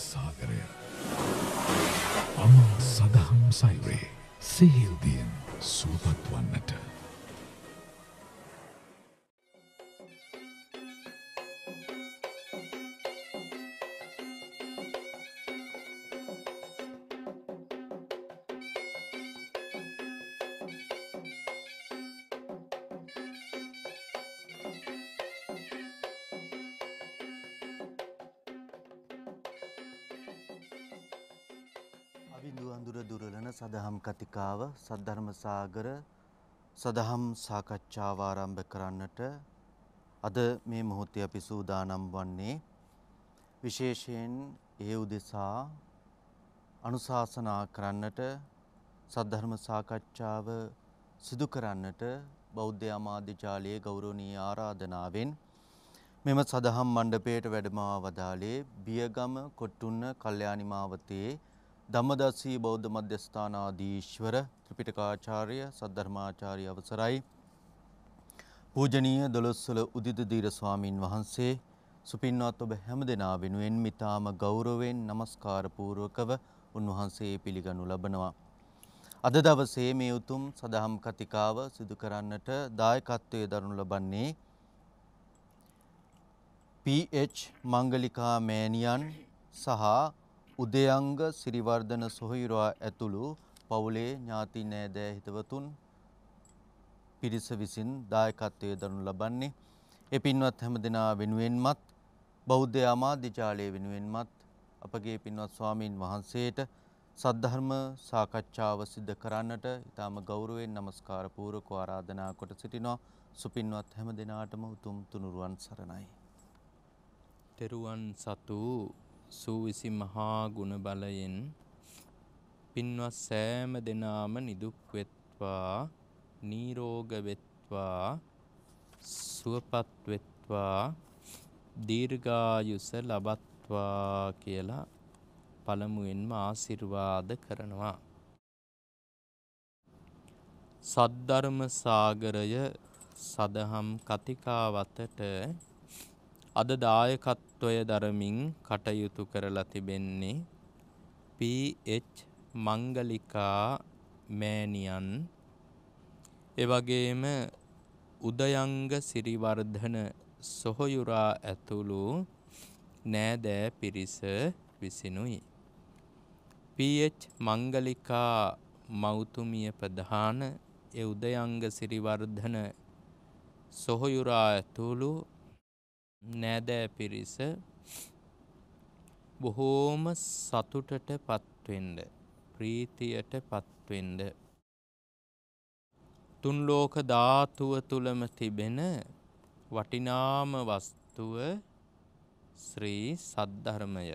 සාගරය අමා සඳහම් සයිරේ සෙහිල්දියෙන් සූපත් වන්නට කතිකාව සද්ධර්ම සාගර සදහම් සාකච්ඡාව ආරම්භ කරන්නට අද මේ මොහොතේ අපි සූදානම් වන්නේ විශේෂයෙන් ඒ උදෙසා අනුශාසනා කරන්නට සද්ධර්ම සාකච්ඡාව සිදු කරන්නට බෞද්ධ ආමාත්‍යාලයේ ගෞරවනීය ආරාධනාවෙන් මෙම සදහම් මණ්ඩපයට වැඩම වදාලේ බියගම කොට්ටුන්න කල්යාණි මාවතේ ධම්මදස්සී බෞද්ධ මධ්‍යස්ථානාදීශ්වර ත්‍රිපිටකාචාර්ය සද්ධර්මාචාර්ය අවසරයි. පූජනීය දොළොස්සල උදිත දීර ස්වාමින් වහන්සේ සුපින්වත් ඔබ හැම දෙනා වෙනුවෙන් මිතාම ගෞරවයෙන් নমස්කාර පූර්වකව උන්වහන්සේ පිළිගනු ලබනවා. අද දවසේ මේ උතුම් සදහම් කතිකාව සිදු කරන්නට දායකත්වයේ දරනු ලබන්නේ PH මංගලිකා මෑනියන් සහ උදයංග සිරිවර්ධන සොහිරා ඇතුළු පවුලේ ඥාති නෑදෑ හිතවතුන් පිරිස විසින් දායකත්වයේ දරනු ලබන්නේ ඒ පින්වත් හැම දෙනා වෙනුවෙන්මත් බෞද්ධ ආමාදිචාලය වෙනුවෙන්මත් අපගේ පින්වත් ස්වාමීන් වහන්සේට සද්ධර්ම සාකච්ඡාව සිද්ධ කරන්නට ඉතාම ගෞරවයෙන් নমස්කාර පූර්වක ආරාධනා කොට සිටිනවා සුපින්වත් හැම දිනාටම උතුම් තුනුරුවන් සරණයි. තෙරුවන් සතු සූවිසි මහා ගුණ බලයෙන් පින්වත් සෑම දෙනාම නිදුක් වෙත්වා නිරෝග වෙත්වා සුවපත් වෙත්වා දීර්ඝායුෂ ලබත්වා කියලා පළමුවෙන්ම ආශිර්වාද කරනවා සද්ධර්ම සාගරය සදහම් කතිකාවතට අද දායකත් තත්ත්වය දරමින් කටයුතු කරලා තිබෙන්නේ පීඑච් මංගලිකා මෑනියන් එවගේම උදයංග සිරිවර්ධන සොහොයුරා ඇතුළු නෑදෑ පිරිස විසිනුයි. පීච් මංගලිකා මෞතුමිය ප්‍රධාන එ උදයංග සිරිවර්ධන සොහොයුරා ඇතුළු නෑදෑ පිරිස බොහෝම සතුටට පත්වෙන්ඩ ප්‍රීතියට පත්වෙන්ඩ තුන් ලෝක ධාතුව තුළම තිබෙන වටිනාම වස්තුව ශ්‍රී සද්ධර්මය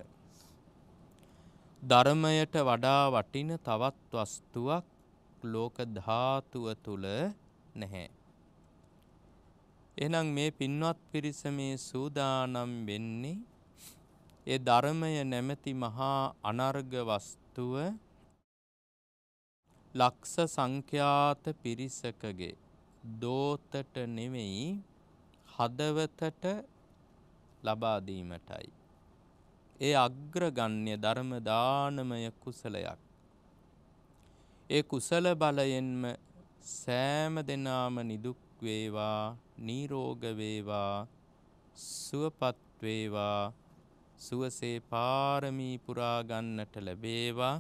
ධර්මයට වඩා වටින තවත් වස්තුවක් ලෝක ධාතුව තුළ නැහැ එහෙනම් මේ පින්වත් පිරිස මේ සූදානම් වෙන්නේ ඒ ධර්මය නැමැති මහා අනර්ග වස්තුව ලක්ෂ සංඛ්‍යාත පිරිසකගේ දෝතට නෙවෙයි හදවතට ලබා දීමටයි. ඒ අග්‍රගන්්‍ය ධර්ම දානමය කුසලයක්. ඒ කුසල බලයෙන්ම සෑම දෙනාම නිදුක් සුවපත් වේවා නිරෝග වේවා සුවපත් වේවා සුවසේ පාරමී පුරා ගන්නට ලැබේවා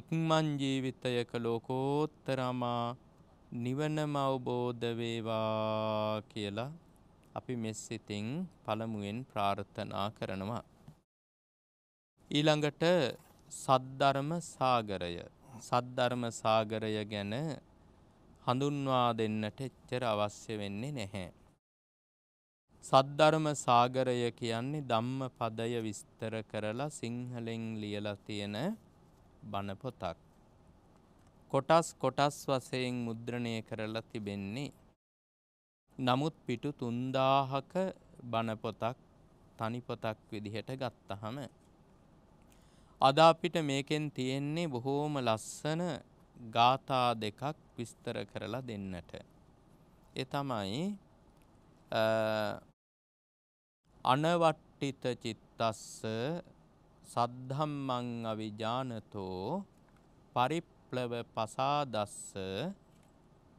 ඉක්මන් ජීවිතයක ලෝකෝත්තරමා නිවනම අවබෝධ වේවා කියලා අපි මෙසිතින් පළමුවෙන් ප්‍රාර්ථනා කරනවා ඊළඟට සද්ධර්ම සාගරය සද්ධර්ම සාගරය ගැන හඳුන්වා දෙන්නට එච්චර අවශ්‍ය වෙන්නේ නැහැ. සද්ධර්ම සාගරය කියන්නේ ධම්ම පදය විස්තර කරලා සිංහලෙන් ලියලා තියෙන බණ පොතක්. කොටස් කොටස් වශයෙන් මුද්‍රණය කරලා තිබෙන්නේ. නමුත් පිටු 3000ක බණ පොතක් තනි පොතක් විදිහට ගත්තහම අද අපිට මේකෙන් තියෙන්නේ බොහෝම ලස්සන ගාථා දෙකක් විස්තර කරලා දෙන්නට. එ තමයි අනවට්ටිත චිත්තස්ස සද්ධම්මං අවිජානතෝ පරිප්ලව පසාදස්ස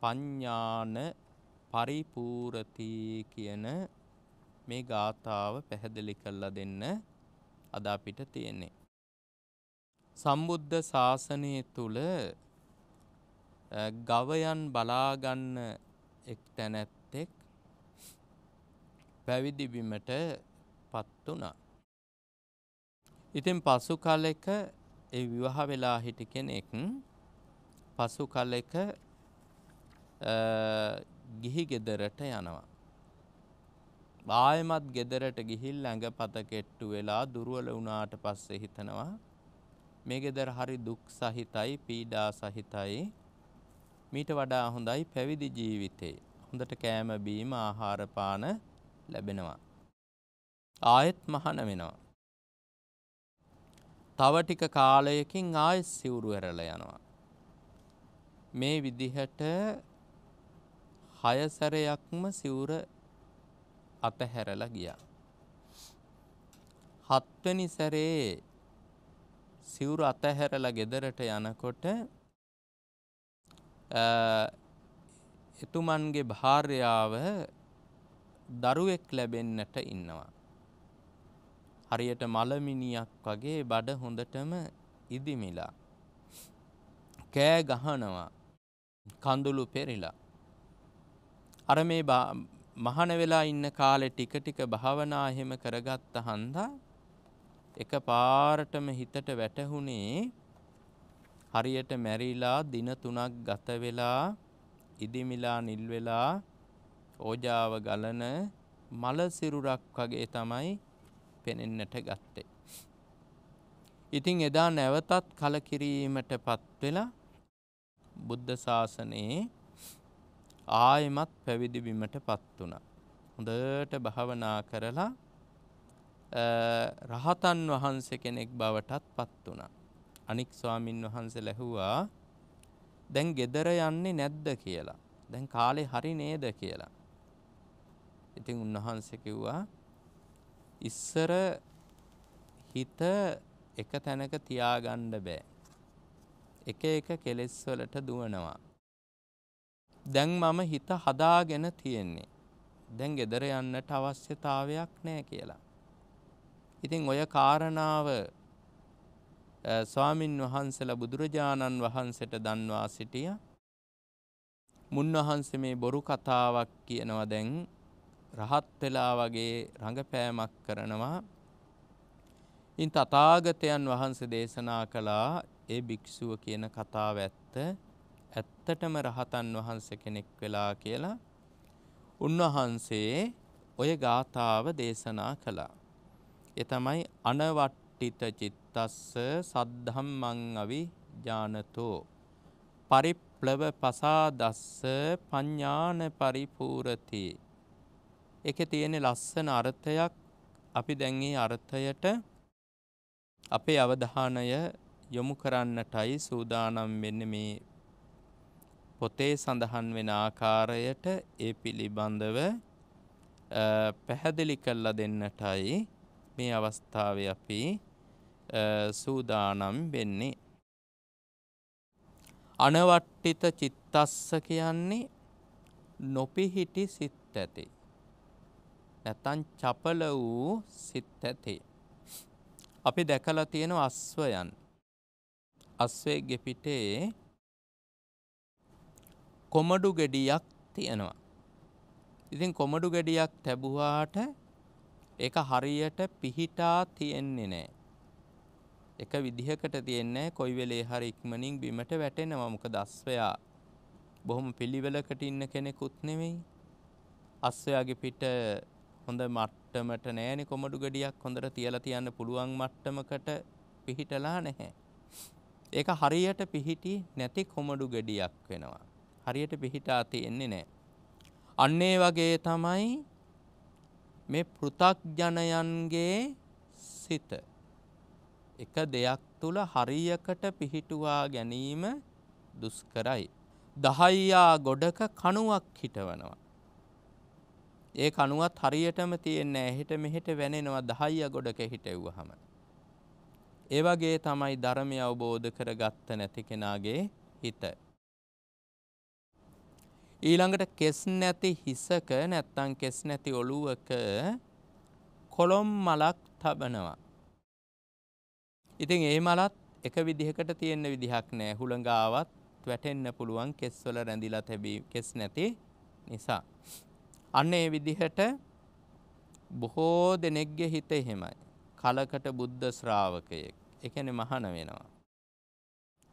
පඤ්ඥාන පරිපූරති කියන මේ ගාථාව පැහැදිලි කල්ලා දෙන්න අදා පිට තියෙන්නේ. සම්බුද්ධ ශාසනය තුළ ගවයන් බලාගන්න එක් තැනැත්තෙක් පැවිදිබිමට පත් වුණා. ඉතින් පසු කලෙක ඒ විවාහ වෙලා හිටි කෙනෙක් පසු කලෙක ගිහි ගෙදරට යනවා. ආයමත් ගෙදරට ගිහිල් ඇඟපත කෙට්ටු වෙලා දුර්වල වුණාට පස්සේ හිතනවා මේ ගෙදර හරි දුක් සහිතයි පීඩා සහිතයි මීට වඩා හොඳයි පැවිදි ජීවිතේ. හොඳට කෑම බීම ආහාර පාන ලැබෙනවා. ආයෙත් මහාන වෙනවා. තව ටික කාලයකින් ආයෙත් සිවුරු ඇරලා යනවා. මේ විදිහට හය සැරයක්ම සිවුර අතහැරලා ගියා. හත්වෙනි සැරේ සිවුරු අතහැරලා ගෙදරට යනකොට එතුමන්ගේ භාර්යාව දරුවෙක් ලැබෙන්නට ඉන්නවා. හරියට මලමිනියක් වගේ බඩ හොඳටම ඉදිමිලා. කෑ ගහනවා කඳුළු පෙරිලා. අර මේ මහන වෙලා ඉන්න කාලේ ටික ටික භාවනා එහෙම කරගත්ත හන්දා එක පාරටම හිතට වැටහුණේ හරියට මැරිලා දින තුනක් ගත වෙලා ඉදිමිලා නිල් වෙලා ඕජාව ගලන මල සිරුරක් වගේ තමයි පෙනෙන්නට ගත්තේ. ඉතින් එදා නැවතත් කලකිරීමටපත් වෙලා බුද්ධ ශාසනයේ ආයෙමත් පැවිදි බිමටපත් වුණා. හොඳට භාවනා කරලා රහතන් වහන්සේ කෙනෙක් බවටත් පත් වුණා. අනික් ස්වාමින් වහන්සේ ලැහුවා දැන් ගෙදර යන්නේ නැද්ද කියලා. දැන් කාලේ හරි නේද කියලා. ඉතින් උන්වහන්සේ කිව්වා ඉස්සර හිත එක තැනක තියාගන්න බෑ. එක එක කෙලෙස් වලට දුවනවා. දැන් මම හිත හදාගෙන තියෙන්නේ. දැන් ගෙදර යන්නට අවශ්‍යතාවයක් නෑ කියලා. ඉතින් ඔය කාරණාව ස්වාමින් වහන්සල බුදුරජාණන් වහන්සට දන්වා සිටිය මුන්වහන්සේ මේ බොරු කතාවක් කියනවා දැන් රහත් වෙලා වගේ රඟපෑමක් කරනවා ඉන් තථාගතයන් වහන්සේ දේශනා කළා ඒ භික්ෂුව කියන කතාව ඇත්ත ඇත්තටම රහතන් වහන්සේ කෙනෙක් වෙලා කියලා උන්වහන්සේ ඔය ගාථාව දේශනා කළා ඒ තමයි අනවට්ටිත චිත්ත තස්ස සද්ධම්මං අවි ජානතෝ පරිප්ලව පසාදස්ස පඤ්ඤාන පරිපූර්ති ඒකේ තියෙන ලස්සන අර්ථයක් අපි දැන් අර්ථයට අපේ අවධානය යොමු කරන්නටයි සූදානම් වෙන්නේ මේ පොතේ සඳහන් වෙන ආකාරයට ඒ පිළිබඳව පැහැදිලි කරලා දෙන්නටයි මේ අවස්ථාවේ අපි සූදානම් වෙන්නේ. අනවට්ටිත චිත්තස්ස කියන්නේ නොපිහිටි සිත් ඇති. නැතන් චපල වූ සිත් ඇති. අපි දැකලා තියෙන අස්වයන්. අස්වේ ගෙපිටේ කොමඩු ගෙඩියක් තියෙනවා. ඉතින් කොමඩු ගෙඩියක් තැබුවාට ඒක හරියට පිහිටා තියෙන්නේ නැහැ. එක විදිහකට තියෙන්නේ කොයි වෙලේ හරි ඉක්මනින් බිමට වැටෙනවා මොකද අස්වැයා බොහොම පිළිවෙලකට ඉන්න කෙනෙකුත් නෙවෙයි අස්වැයාගේ පිට හොඳ මට්ටමට නෑනේ කොමඩු ගඩියක් හොඳට තියලා තියන්න පුළුවන් මට්ටමකට පිහිටලා නැහැ ඒක හරියට පිහිටි නැති කොමඩු ගඩියක් වෙනවා හරියට පිහිටා තියෙන්නේ නැහැ අන්න ඒ වගේ තමයි මේ පෘ탁ජනයන්ගේ සිත එක දෙයක් තුල හරියකට පිහිටුවා ගැනීම දුෂ්කරයි. දහයියා ගොඩක කණුවක් හිටවනවා. ඒ කණුවත් හරියටම තියෙන්නේ එහෙට මෙහෙට වැනෙනවා දහයියා ගොඩක හිටෙව්වහම. ඒ වගේ තමයි ධර්මය අවබෝධ කරගත්ත නැති කෙනාගේ හිත. ඊළඟට කෙස් නැති හිසක නැත්තම් කෙස් නැති ඔළුවක කොළොම් මලක් තබනවා. ඉතින් ඒ මලත් එක විදිහකට තියෙන විදිහක් නෑ. හුළඟාවත් වැටෙන්න පුළුවන් කෙස්වල රැඳිලා තිබී කෙස් නැති නිසා. අන්න ඒ විදිහට බොහෝ දෙනෙක්ගේ හිත එහෙමයි. කලකට බුද්ධ ශ්‍රාවකයෙක්. ඒ කියන්නේ මහාන වෙනවා.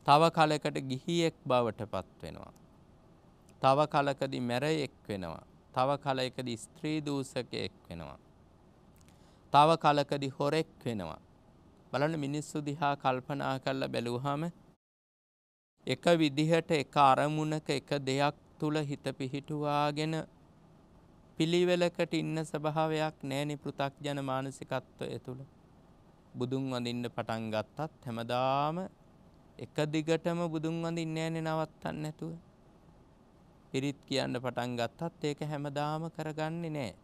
තව කලකට ගිහියෙක් බවටපත් වෙනවා. තව කලකදී මැරයෙක් වෙනවා. තව කලයකදී ස්ත්‍රී දූෂකයෙක් වෙනවා. තව කලකදී හොරෙක් වෙනවා. බලන්න මිනිස්සු දිහා කල්පනා කරලා බැලුවාම එක විදිහට එක අරමුණක එක දෙයක් තුල හිත පිහිටුවාගෙන පිළිවෙලකට ඉන්න ස්වභාවයක් නැහෙනි පෘථග්ජන මානසිකත්වය තුල. බුදුන් වඳින්න පටන් ගත්තත් හැමදාම එක දිගටම බුදුන් වඳින්නේ නැහෙනි නවත්තන්න නැතුව. පිරිත් කියන්න පටන් ගත්තත් ඒක හැමදාම කරගන්නේ නැහැ.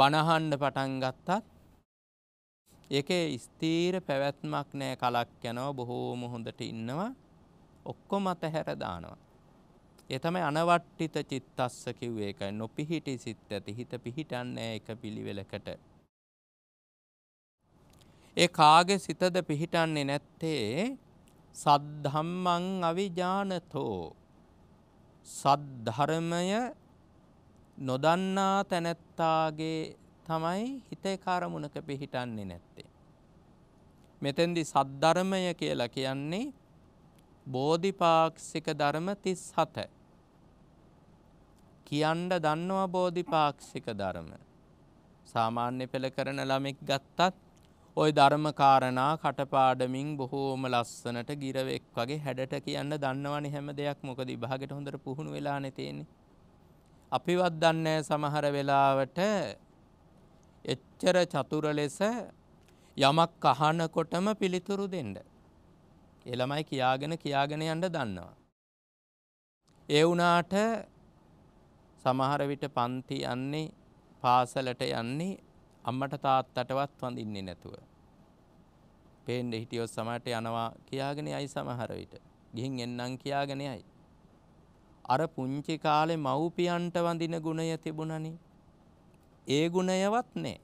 බණහන්න පටන් ගත්තත් ඒකේ ස්ථීර පැවැත්මක් නෑ කලක් යනවා බොහෝම හොඳට ඉන්නවා ඔක්කොම අතහැර දානවා. ඒ තමයි අනවට්ටිත චිත්තස්ස කිව්වේ ඒකයි. නොපිහිටි සිත් ඇති හිත පිහිටන්නේ එක පිළිවෙලකට. ඒ කාගේ සිතද පිහිටන්නේ නැත්තේ සද්ධම්මං අවිජානතෝ සද්ධර්මය නොදන්නා තැනැත්තාගේ තමයි හිත කාරමුණක පිහිටන්නේ නැත්තේ. මෙතැන්දි සද්ධර්මය කියලා කියන්නේ බෝධිපාක්ෂික ධර්ම තිස් හත කියන්ඩ දන්නවා බෝධිපාක්ෂික ධර්ම සාමාන්‍ය පෙළ කරන ළමෙක් ගත්තත් ඔය ධර්මකාරණා කටපාඩමින් බොහෝම ලස්සනට ගිරවෙක් වගේ හැඩට කියන්න දන්නවනි හැම දෙයක් මොකද විභාගට හොඳට පුහුණු වෙලා නැතිෙන්නේ. අපිවත් දන්නේ සමහර වෙලාවට එච්චර චතුර ලෙස යමක් අහනකොටම පිළිතුරු දෙන්න. ඒ ළමයි කියාගෙන කියාගෙන යන්න දන්නවා. ඒ වුණාට සමහර විට පන්ති යන්නේ පාසලට යන්නේ අම්මට තාත්තටවත් වඳින්නේ නැතුව. පේන්න හිටියොත් සමහරට යනවා කියාගෙන යයි සමහර විට. ගිහින් එන්නම් කියාගෙන යයි. අර පුංචි කාලේ මව්පියන්ට වඳින ගුණය තිබුණනේ. ඒ ගුණයවත් නැහැ.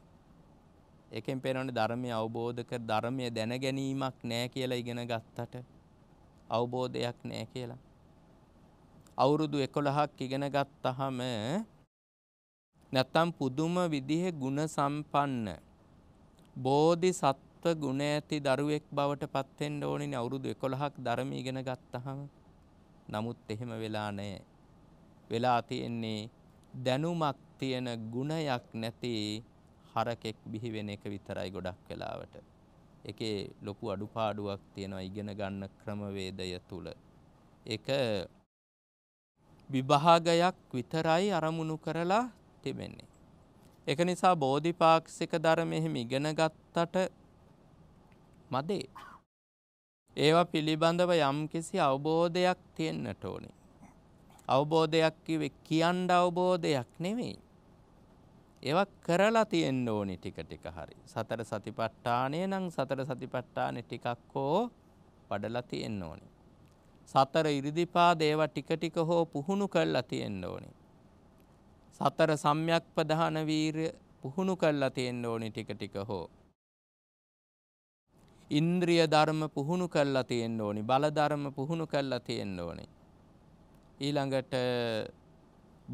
ඒකෙන් පේනවනේ ධර්මය අවබෝධ කර ධර්මය දැන ගැනීමක් නැහැ කියලා ඉගෙන ගත්තට අවබෝධයක් නැහැ කියලා. අවුරුදු 11ක් ඉගෙන ගත්තහම නැත්තම් පුදුම විදිහේ ಗುಣ සම්පන්න බෝධිසත්ව ගුණ ඇති දරුවෙක් බවට පත් වෙන්න ඕනේ අවුරුදු 11ක් ධර්ම ඉගෙන ගත්තහම. නමුත් එහෙම වෙලා නැහැ. වෙලා තියෙන්නේ දැනුමක් තියෙන ගුණයක් නැති හරකෙක් බිහි වෙන එක විතරයි ගොඩක් වෙලාවට. එකේ ලොකු අඩුපාඩුවක් තියෙනවා ඉගෙන ගන්න ක්‍රමවේදය තුල. ඒක විභාගයක් විතරයි අරමුණු කරලා තිබෙන්නේ. ඒක නිසා බෝධිපාක්ෂික ධර්ම එහෙම ඉගෙන ගත්තට මදේ. ඒවා පිළිබඳව යම්කිසි අවබෝධයක් තියෙන්නට ඕනේ. අවබෝධයක් කිව්වේ කියන්න අවබෝධයක් නෙමෙයි. ඒවා කරලා තියෙන්න ඕනි ටික ටික හරි. සතර සතිපට්ඨානය නම් සතර සතිපට්ඨානෙ ටිකක් හෝ වඩලා තියෙන්න ඕනි. සතර ඉරිදිපාද ඒවා ටික ටික හෝ පුහුණු කරලා තියෙන්න ඕනි. සතර සම්‍යක් ප්‍රධාන වීරය පුහුණු කරලා තියෙන්න ඕනි ටික ටික හෝ. ඉන්ද්‍රිය ධර්ම පුහුණු කරලා තියෙන්න ඕනි. බල ධර්ම පුහුණු කරලා තියෙන්න ඕනි. ඊළඟට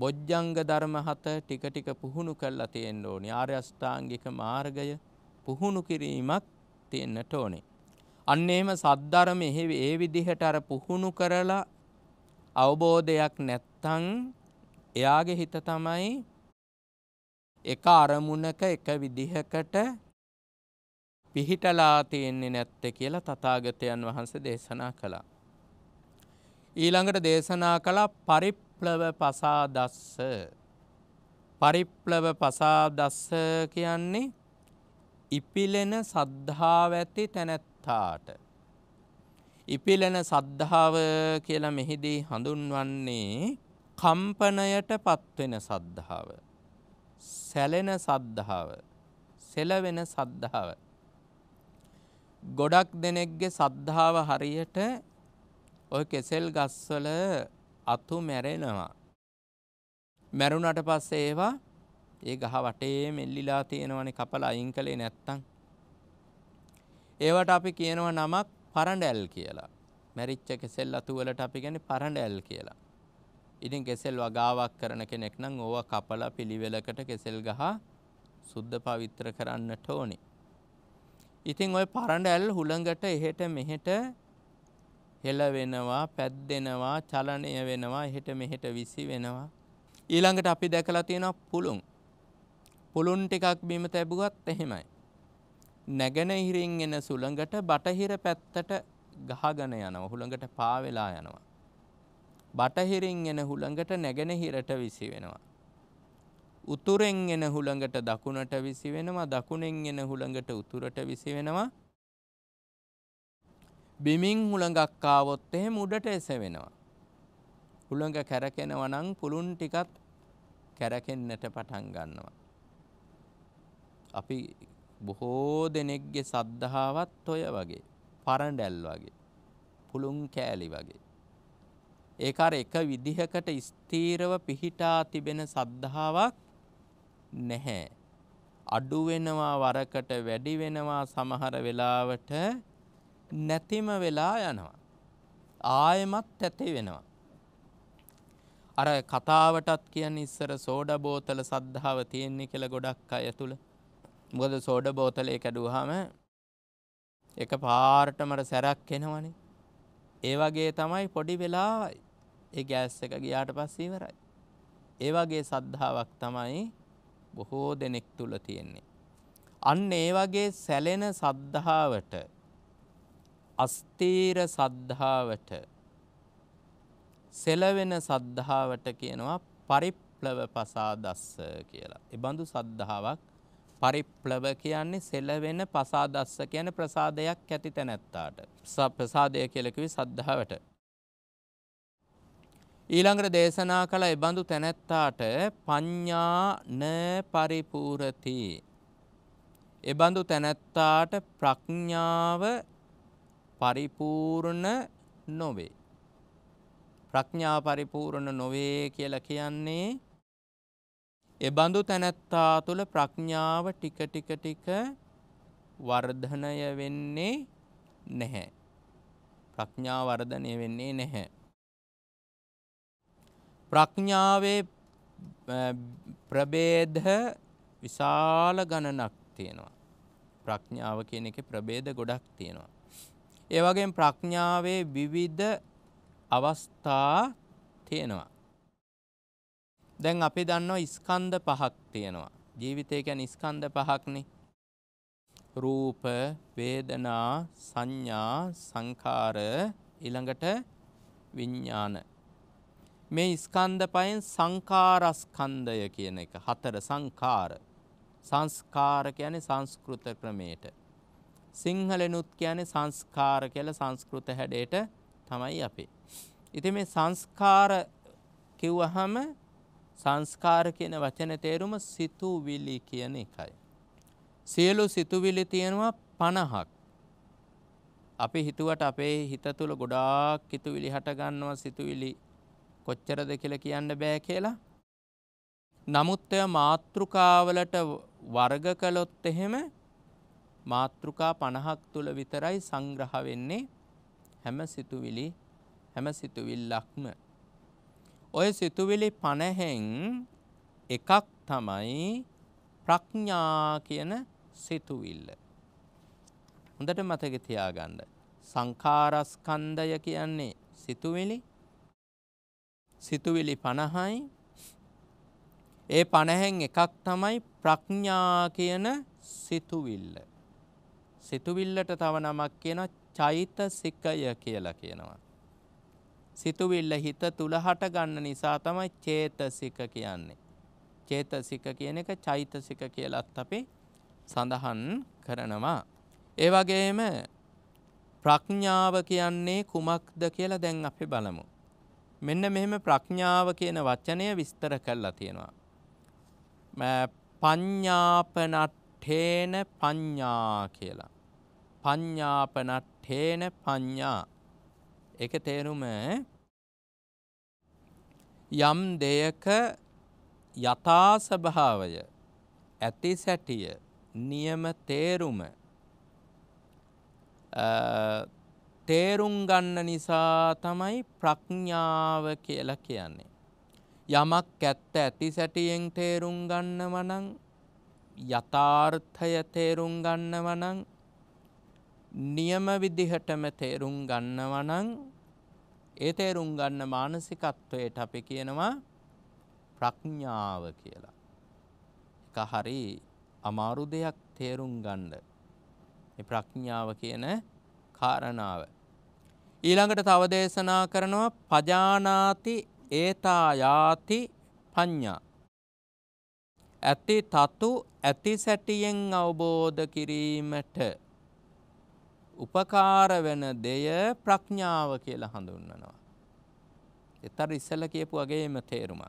බොජ්ජංග ධර්ම හත ටික ටික පුහුණු කරලා තියෙන්න ඕනේ. ආර්ය අෂ්ටාංගික මාර්ගය පුහුණු කිරීමක් තියෙන්නට ඕනේ. අන්න එහෙම සද්ධර්ම ඒ විදිහට අර පුහුණු කරලා අවබෝධයක් නැත්තම් එයාගේ හිත තමයි එක අරමුණක එක විදිහකට පිහිටලා තියෙන්නේ නැත්තේ කියලා තථාගතයන් වහන්සේ දේශනා කළා. ඊළඟට දේශනා කළ පරිප්ලව පසාදස්ස පරිප්ලව පසාදස්ස කියන්නේ ඉපිලෙන සද්ධාව ඇති තැනැත්තාට. ඉපිලෙන සද්ධාව කියලා මෙහිදී හඳුන්වන්නේ කම්පනයට පත්වෙන සද්ධාව. සැලෙන සද්ධාව. සෙලවෙන සද්ධාව. ගොඩක් දෙනෙක්ගේ සද්ධාව හරියට ওই කෙසෙල් ගස්වල අතු මැරෙනවා. මැරුණට පස්සේ ඒවා ඒ ගහ වටේ මෙල්ලිලා තියෙනවනේ කපලා අයින් කළේ නැත්තම්. ඒවට අපි කියනවා නමක් පරඬැල් කියලා. මැරිච්ච කෙසෙල් අතු වලට අපි කියන්නේ පරඬැල් කියලා. ඉතින් කෙසෙල් වගාවක් කරන කෙනෙක් නම් ඕවා කපලා පිළිවෙලකට කෙසෙල් ගහ සුද්ධ පවිත්‍ර කරන්නට ඕනේ. ඉතින් ওই පරඬැල් හුළඟට එහෙට මෙහෙට හෙලවෙනවා පැද්දෙනවා චලනය වෙනවා එහෙට මෙහෙට විසි වෙනවා. ඊළඟට අපි දැකලා තියෙනවා පුළුන්. පුළුන් ටිකක් බිම තැබුවත් එහෙමයි. නැගෙනහිරින් එන සුළඟට බටහිර පැත්තට ගහගෙන යනවා. හුළඟට පාවෙලා යනවා. බටහිරින් එන හුළඟට නැගෙනහිරට විසි වෙනවා. උතුරෙන් එන හුළඟට දකුණට විසි වෙනවා දකුණෙන් එන හුළඟට උතුරට විසි වෙනවා බිමින් හුළඟක් ආවොත් එහෙම උඩට එසවෙනවා. හුළඟ කැරකෙනවා නම් පුළුන් ටිකත් කැරකෙන්නට පටන් ගන්නවා. අපි බොහෝ දෙනෙක්ගේ සද්ධාවත් ඔය වගේ පරණැල් වගේ පුළුන් කෑලි වගේ. ඒක අර එක විදිහකට ස්ථීරව පිහිටා තිබෙන සද්ධාාවක් නැහැ. අඩු වෙනවා වරකට වැඩි වෙනවා සමහර වෙලාවට නැතිම වෙලා යනවා. ආයෙමත් ඇති වෙනවා. අර කතාවටත් කියන්නේ ඉස්සර සෝඩා බෝතල සද්ධාව තියෙන්නේ කියලා ගොඩක් අය තුල. මොකද සෝඩා බෝතලේ කැඩුවාම එක පාරටම සැරක් එනවනේ. ඒ වගේ තමයි පොඩි වෙලා ඒ ගෑස් එක ගියාට පස්සේ ඉවරයි. ඒ වගේ සද්ධාාවක් තමයි බොහෝ දෙනෙක් තුල තියෙන්නේ. අන්න ඒ වගේ සැලෙන සද්ධාවට අස්තීර සද්ධාවට සෙලවෙන සද්ධාවට කියනවා පරිප්ලව පසාදස්ස කියලා. එබඳු සද්ධාවක් පරිප්ලව කියන්නේ සෙලවෙන පසාදස්ස කියන ප්‍රසාදයක් ඇති තැනැත්තාට. ප්‍රසාදය කියලකිවි සද්ධාවට. ඊළඟට දේශනා කළ එබඳු තැනැත්තාට පඤ්ඥා න පරිපූරති. එබඳු තැනැත්තාට ප්‍රඥාව පරිපූර්ණ නොවේ. ප්‍රඥා පරිපූර්ණ නොවේ කියලා කියන්නේ එබඳු තැනැත්තා තුළ ප්‍රඥාව ටික ටික ටික වර්ධනය වෙන්නේ නැහැ. ප්‍රඥා වර්ධනය වෙන්නේ නැහැ. ප්‍රඥාවේ ප්‍රබේධ විශාල ගණනක් තියෙනවා. ප්‍රඥාව කියන එක ප්‍රබේධ ගොඩක් තියෙනවා. ඒ වගේම ප්‍රඥාවේ විවිධ අවස්ථා තියෙනවා. දැන් අපි දන්නවා ස්කන්ධ පහක් තියෙනවා. ජීවිතය කියන්නේ ස්කන්ධ පහක්නේ. රූප, වේදනා, සංඥා, සංඛාර ඊළඟට විඥාන. මේ ස්කන්ධ පයෙන් සංඛාරස්කන්ධය කියන එක හතර සංඛාර. සංස්කාර කියන්නේ සංස්කෘත ක්‍රමයට. සිංහලනුත් කියන්නේ සංස්කාර කියලා සංස්කෘත හැඩයට තමයි අපි. ඉතින් මේ සංස්කාර කිව්වහම සංස්කාර කියන වචන තේරුම සිතුවිලි කියන එකයි. සියලු සිතුවිලි තියෙනවා 50ක්. අපි හිතුවට අපේ හිත තුළ ගොඩාක් සිතුවිලි හට ගන්නවා සිතුවිලි කොච්චරද කියලා කියන්න බෑ කියලා. නමුත් එය මාත්‍රිකාවලට වර්ග කළොත් එහෙම මාතෘකා පණහක් තුළ විතරයි සංග්‍රහ වෙන්නේ හැම සිතුවිලි හැම සිතුවිල්ලක්ම. ඔය සිතුවිලි පණහෙන් එකක් තමයි ප්‍රඥා කියන සිතුවිල්ල. හොඳට මතක තියාගන්න. සංඛාරස්කන්ධය කියන්නේ සිතුවිලි. සිතුවිලි 50යි. ඒ 50න් එකක් තමයි ප්‍රඥා කියන සිතුවිල්ල. සිතුවිල්ලට තව නමක් කියන චෛතසිකය කියලා කියනවා. සිතුවිල්ල හිත තුළ හට ගන්න නිසා තමයි චේතසික කියන්නේ. චේතසික කියන එක චෛතසික කියලත් අපි සඳහන් කරනවා. ඒ වගේම ප්‍රඥාව කියන්නේ කුමක්ද කියලා දැන් අපි බලමු. මෙන්න මෙහෙම ප්‍රඥාව කියන වචනය විස්තර කරලා තියෙනවා. පඤ්ඤාපනට්ඨේන පඤ්ඤා කියලා. පඤ්ඤාපනට්ඨේන පඤ්ඤා ඒක තේරුම යම් දෙයක යථා ස්වභාවය ඇති සැටිය නියම තේරුම තේරුම් ගන්න නිසා තමයි ප්‍රඥාව කියලා කියන්නේ. යමක් ඇත්ත ඇති සැටියෙන් තේරුම් ගන්නව නම් යථාර්ථය තේරුම් ගන්නව නම් නියම විදිහටම තේරුම් ගන්නවනං ඒ තේරුම් ගන්න මානසිකත්වයට අපි කියනවා ප්‍රඥාව කියලා. එක හරි අමාරු දෙයක් තේරුම් ගණ්ඩ. ප්‍රඥාව කියන කාරණාව. ඊළඟට තව දේශනා කරනවා පජානාති ඒතායාති පඤ්ඥා. ඇති තතු ඇති සැටියෙන් අවබෝධ කිරීමට උපකාර වෙන දෙය ප්‍රඥාව කියලා හඳුන්වනවා. එතර ඉස්සල කියපු වගේම තේරුමක්.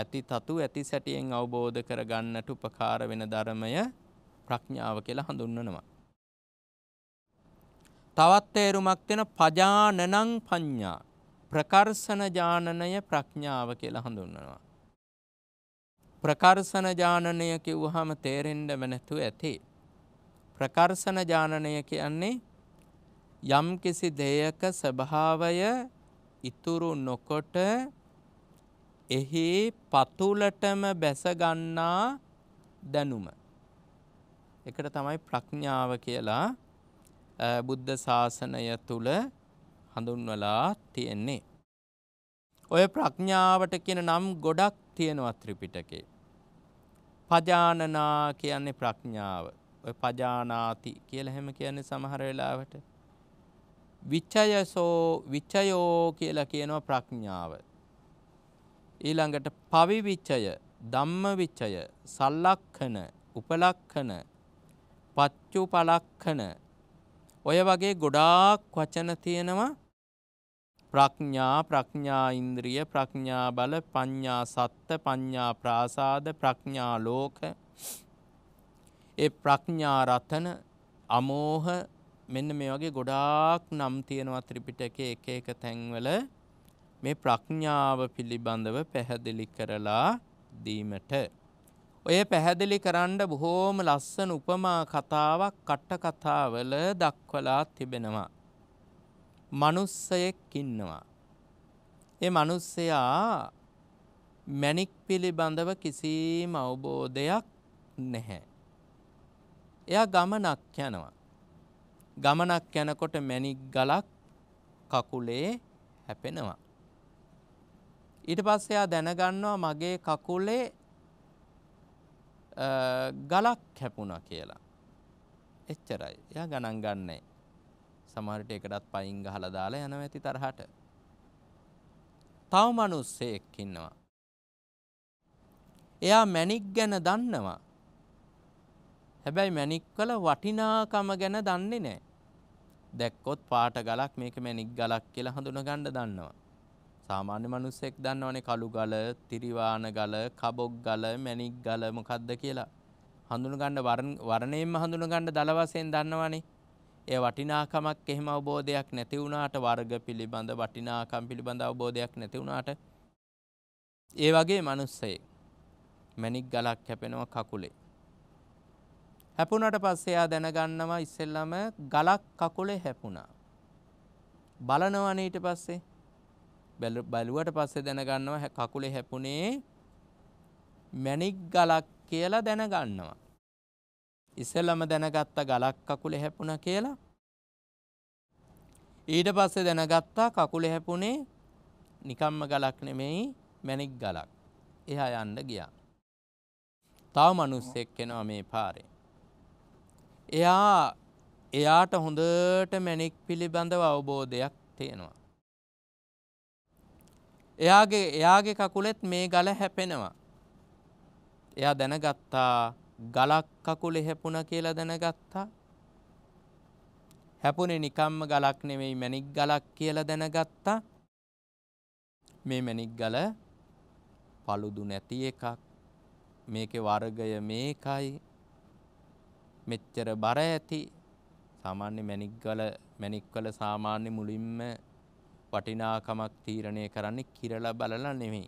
ඇති තතු ඇති සැටියෙන් අවබෝධ කර ගන්නට උපකාර වෙන ධර්මය ප්‍රඥාව කියලා හඳුන්වනවා. තවත් තේරුමක් වෙන පජානනං පඤ්ඤා ප්‍රකර්ශන ඥානනය ප්‍රඥාව කියලා හඳුන්වනවා. ප්‍රකර්ශන ඥානනය කිව්වහම තේරෙන්න නැතුව ඇති. ප්‍රකර්ශන ඥානනය කියන්නේ යම් කිසි දෙයක ස්වභාවය ඉතුරු නොකොට එහි පතුලටම බැස ගන්නා දැනුම. එකට තමයි ප්‍රඥාව කියලා බුද්ධ ශාසනය තුල හඳුන්වලා තියෙන්නේ. ඔය ප්‍රඥාවට කියන නම් ගොඩක් තියෙනවා ත්‍රිපිටකේ. පජානනා කියන්නේ ප්‍රඥාව. පජානාති කියලා හැම කියන්නේ සමහර වෙලාවට විචයසෝ විචයෝ කියලා කියනවා ප්‍රඥාව ඊළඟට පවිවිචය ධම්ම විචය සල්ලක්ඛන උපලක්ඛන පච්චුපලක්ඛන ඔය වගේ ගොඩාක් වචන තියෙනවා ප්‍රඥා ප්‍රඥා ඉන්ද්‍රිය ප්‍රඥා බල පඤ්ඤා සත්ත පඤ්ඤා ප්‍රාසාද ප්‍රඥා ලෝක ඒ ප්‍රඥාරතන අමෝහ මෙන්න මේ වගේ ගොඩාක් නම් තියෙනවා ත්‍රිපිටකයේ එක එක තැන්වල මේ ප්‍රඥාව පිළිබඳව පැහැදිලි කරලා දීමට ඔය පැහැදිලි කරන්න බොහෝම ලස්සන උපමා කතාවක් කට කතාවල දක්වලා තිබෙනවා. මනුස්සයෙක් ඉන්නවා. ඒ මනුස්සයා මැණික් පිළිබඳව කිසිම අවබෝධයක් නැහැ. එයා ගමනක් යනවා. ගමනක් යනකොට මැණික් ගලක් කකුලේ හැපෙනවා. ඊට පස්සේ එයා දැනගන්නවා මගේ කකුලේ ගලක් හැපුණා කියලා. එච්චරයි. එයා ගණන් ගන්නෑ. සමහර විට එකටත් පයින් ගහලා දාලා යනවා ඇති තරහට. තව මිනිස්සෙක් ඉන්නවා. එයා මැණික් ගැන දන්නවා. හැබැයි මැණික්වල වටිනාකම ගැන දන්නේ නැහැ. දැක්කොත් පාට ගලක් මේක මැණික් ගලක් කියලා හඳුනගන්න දන්නවා. සාමාන්‍ය මිනිස්සෙක් දන්නවනේ කළු ගල, තිරිවාන ගල, කබොක් ගල, මැණික් ගල මොකද්ද කියලා. හඳුනගන්න වර්ණයෙන්ම හඳුනගන්න දල වශයෙන් දන්නවනේ. ඒ වටිනාකමක් එහෙම අවබෝධයක් නැති වුණාට වර්ග පිළිබඳ වටිනාකම් පිළිබඳ අවබෝධයක් නැති වුණාට ඒ වගේ මිනිස්සෙක් මැණික් ගලක් කැපෙනවා කකුලේ හැපුණට පස්සේ එයා දැනගන්නවා ඉස්සෙල්ලම ගලක් කකුලේ හැපුණා. බලනවනේ ඊට පස්සේ බැලුවට පස්සේ දැනගන්නවා කකුලේ හැපුණේ මැණික් ගලක් කියලා දැනගන්නවා. ඉස්සෙල්ලම දැනගත්ත ගලක් කකුලේ හැපුණා කියලා. ඊට පස්සේ දැනගත්තා කකුලේ හැපුණේ නිකම්ම ගලක් නෙමෙයි මැණික් ගලක්. එහා යන්න ගියා. තව මිනිස්සෙක් එනවා මේ පාරේ. එයා එයාට හොඳට මැණික් පිළිබඳව අවබෝධයක් තියෙනවා. එයාගේ එයාගේ කකුලෙත් මේ ගල හැපෙනවා. එයා දැනගත්තා ගලක් කකුලෙ හැපුණා කියලා දැනගත්තා. හැපුණේ නිකම්ම ගලක් නෙවෙයි මැණික් ගලක් කියලා දැනගත්තා. මේ මැණික් ගල paludu නැති එකක්. මේකේ වර්ගය මේකයි මෙච්චර බර ඇති සාමාන්‍ය මණික්ගල මණික්වල සාමාන්‍ය මුලින්ම වටිනාකමක් තීරණය කරන්නේ කිරලා බලලා නෙමෙයි.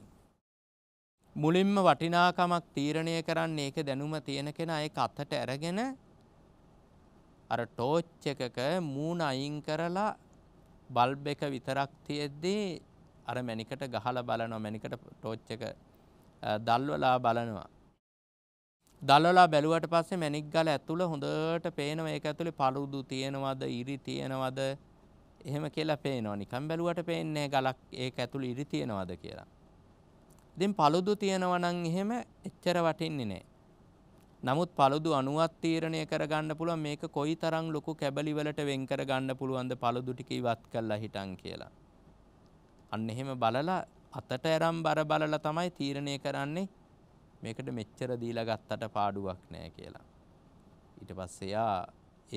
මුලින්ම වටිනාකමක් තීරණය කරන්නේ ඒක දැනුම තියෙන කෙනා ඒක අතට අරගෙන අර ටෝච් එකක මූණ අයින් කරලා බල්බ් එක විතරක් තියෙද්දී අර මණිකට ගහලා බලනවා මණිකට ටෝච් එක දැල්වලා බලනවා දල්වලා බැලුවට පස්සේ මැණික් ගල ඇතුළ හොඳට පේනවා ඒක ඇතුලේ paludu තියෙනවද ඉරි තියෙනවද එහෙම කියලා පේනවා නිකන් බැලුවට පේන්නේ ගලක් ඒක ඇතුළේ ඉරි තියෙනවද කියලා. ඉතින් paludu තියෙනවා නම් එහෙම එච්චර වටින්නේ නැහැ. නමුත් paludu 90ක් තීරණය කරගන්න පුළුවන් මේක කොයිතරම් ලොකු කැබලි වලට වෙන් කරගන්න පුළුවන්ද paludu ටික ඉවත් කළා හිටන් කියලා. අන්න එහෙම බලලා අතට ඇරම් බර බලලා තමයි තීරණය කරන්නේ මේකට මෙච්චර දීලා ගත්තට පාඩුවක් නෑ කියලා. ඊට පස්සේ යා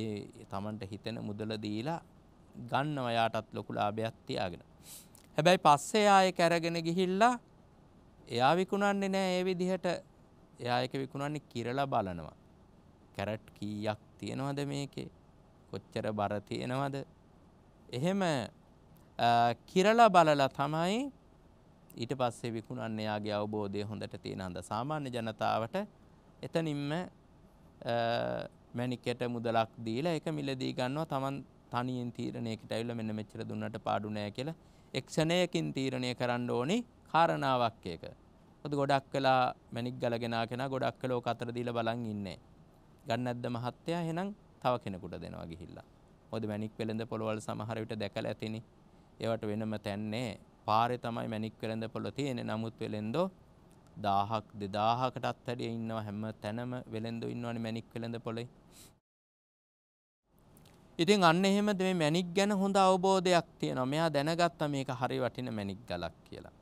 ඒ Tamanට හිතෙන මුදල දීලා ගන්නව යාටත් ලොකු ලාභයක් තියාගෙන. හැබැයි පස්සේ යා ඒක අරගෙන ගිහිල්ලා එයා විකුණන්නේ නෑ ඒ විදිහට. එයා ඒක විකුණන්නේ කිරලා බලනවා. කැරට් කීයක් තියෙනවද මේකේ? කොච්චර බර තියෙනවද? එහෙම කිරලා බලලා තමයි ඊට පස්සේ විකුණන්න එයාගේ අවබෝධය හොඳට තියෙන හන්ද සාමාන්‍ය ජනතාවට එතනින්ම මැනිකට මුදලක් දීලා ඒක මිලදී ගන්නවා Taman තනියෙන් තීරණයකට ඇවිල්ලා මෙන්න මෙච්චර දුන්නට පාඩු නෑ කියලා එක්ෂණයකින් තීරණය කරන්න ඕනි කාරණාවක් ඒක. මොකද ගොඩක් වෙලා මැනික් ගලගෙන කෙනා ගොඩක් වෙලා ඕක අතර දීලා බලන් ඉන්නේ. ගන්නැද්ද මහත්තයා එහෙනම් තව කෙනෙකුට දෙනවා ගිහිල්ලා. මොකද මැනික් වෙලඳ පොළවල් සමහර විට දැකලා ඇතිනේ. ඒවට වෙනම තැන්නේ පාරේ තමයි මැණික් වෙළඳ පොළ තියෙන්නේ. නමුත් වෙළෙන්දෝ 1000ක් 2000කටත් වැඩිය ඉන්නවා හැම තැනම වෙළෙන්දෝ ඉන්නවනේ මැණික් වෙළඳ පොළේ. ඉතින් අන්න එහෙම මේ මැණික් ගැන හොඳ අවබෝධයක් තියෙනවා. මෙයා දැනගත්තා මේක හරි වටින මැණික් ගලක් කියලා.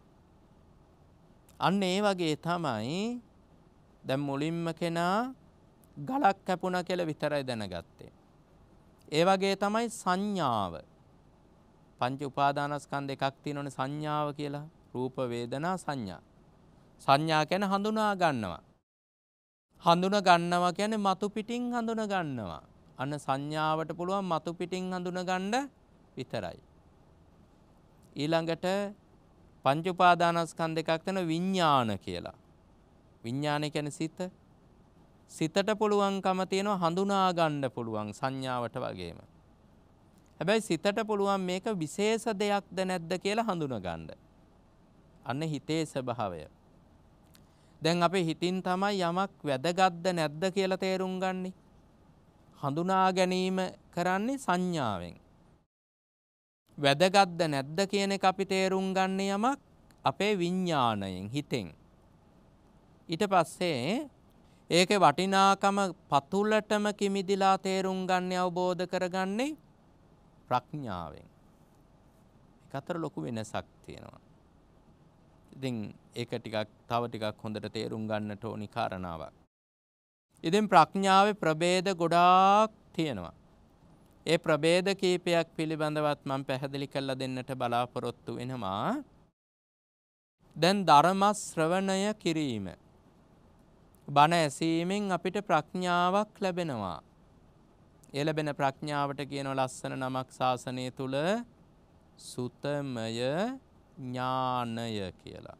අන්න ඒ වගේ තමයි දැන් මුලින්ම කෙනා ගලක් කැපුණා කියලා විතරයි දැනගත්තේ. ඒ වගේ තමයි සංඥාව පංච උපාදානස්කන්ධ එකක් තියෙනවනේ සංඥාව කියලා. රූප වේදනා සංඥා. සංඥා කියන්නේ හඳුනා ගන්නවා. හඳුනා ගන්නවා කියන්නේ මතු පිටින් හඳුනා ගන්නවා. අන්න සංඥාවට පුළුවන් මතු පිටින් හඳුනා ගන්න විතරයි. ඊළඟට පංච උපාදානස්කන්ධ එකක් තියෙන විඥාන කියලා. විඥානය කියන්නේ සිත. සිතට පුළුවන්කම තියෙනවා හඳුනා ගන්න පුළුවන් සංඥාවට වගේම. හැබැයි සිතට පුළුවන් මේක විශේෂ දෙයක්ද නැද්ද කියලා හඳුනගන්න. අන්න හිතේ ස්වභාවය. දැන් අපේ හිතින් තමයි යමක් වැදගත්ද නැද්ද කියලා තේරුම් ගන්නේ. හඳුනා ගැනීම කරන්නේ සංඥාවෙන්. වැදගත්ද නැද්ද කියන එක අපි තේරුම් ගන්න යමක් අපේ විඤ්ඤාණයෙන් හිතෙන්. ඊට පස්සේ ඒකේ වටිනාකම පතුලටම කිමිදිලා තේරුම් ගන්න අවබෝධ කරගන්නේ ප්‍රඥාවෙන්. එක අතර ලොකු වෙනසක් තියෙනවා. ඉතින් ඒක ටිකක් තව ටිකක් හොඳට තේරුම් ගන්නට ඕනි කාරණාවක්. ඉතින් ප්‍රඥාවේ ප්‍රභේද ගොඩාක් තියෙනවා. ඒ ප්‍රභේද කීපයක් පිළිබඳවත් මම පැහැදිලි කරලා දෙන්නට බලාපොරොත්තු වෙනවා. දැන් ධර්ම ශ්‍රවණය කිරීම. බණ ඇසීමෙන් අපිට ප්‍රඥාවක් ලැබෙනවා. එළබෙන ප්‍රඥාවට කියන ලස්සන නමක් ශාසනය තුළ සුතමය ඥානය කියලා.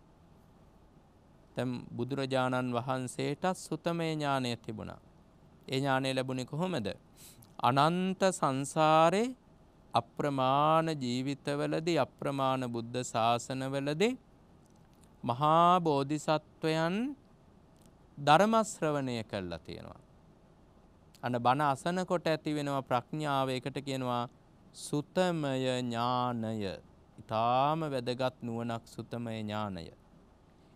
තැම් බුදුරජාණන් වහන්සේටත් සුතමය ඥානය තිබුණා. ඒ ඥානය ලැබුණෙ කොහොමද. අනන්ත සංසාරේ අප්‍රමාණ ජීවිතවලදී අප්‍රමාණ බුද්ධ ශාසනවලදී මහා බෝධිසත්වයන් ධර්මශ්‍රවණය කළා තියෙනවා. අන බණ අසනකොට ඇතිවෙනවා ප්‍රඥාව එකට කියනවා සුතමය ඥානය. ඊටාම වැදගත් නුවණක් සුතමය ඥානය.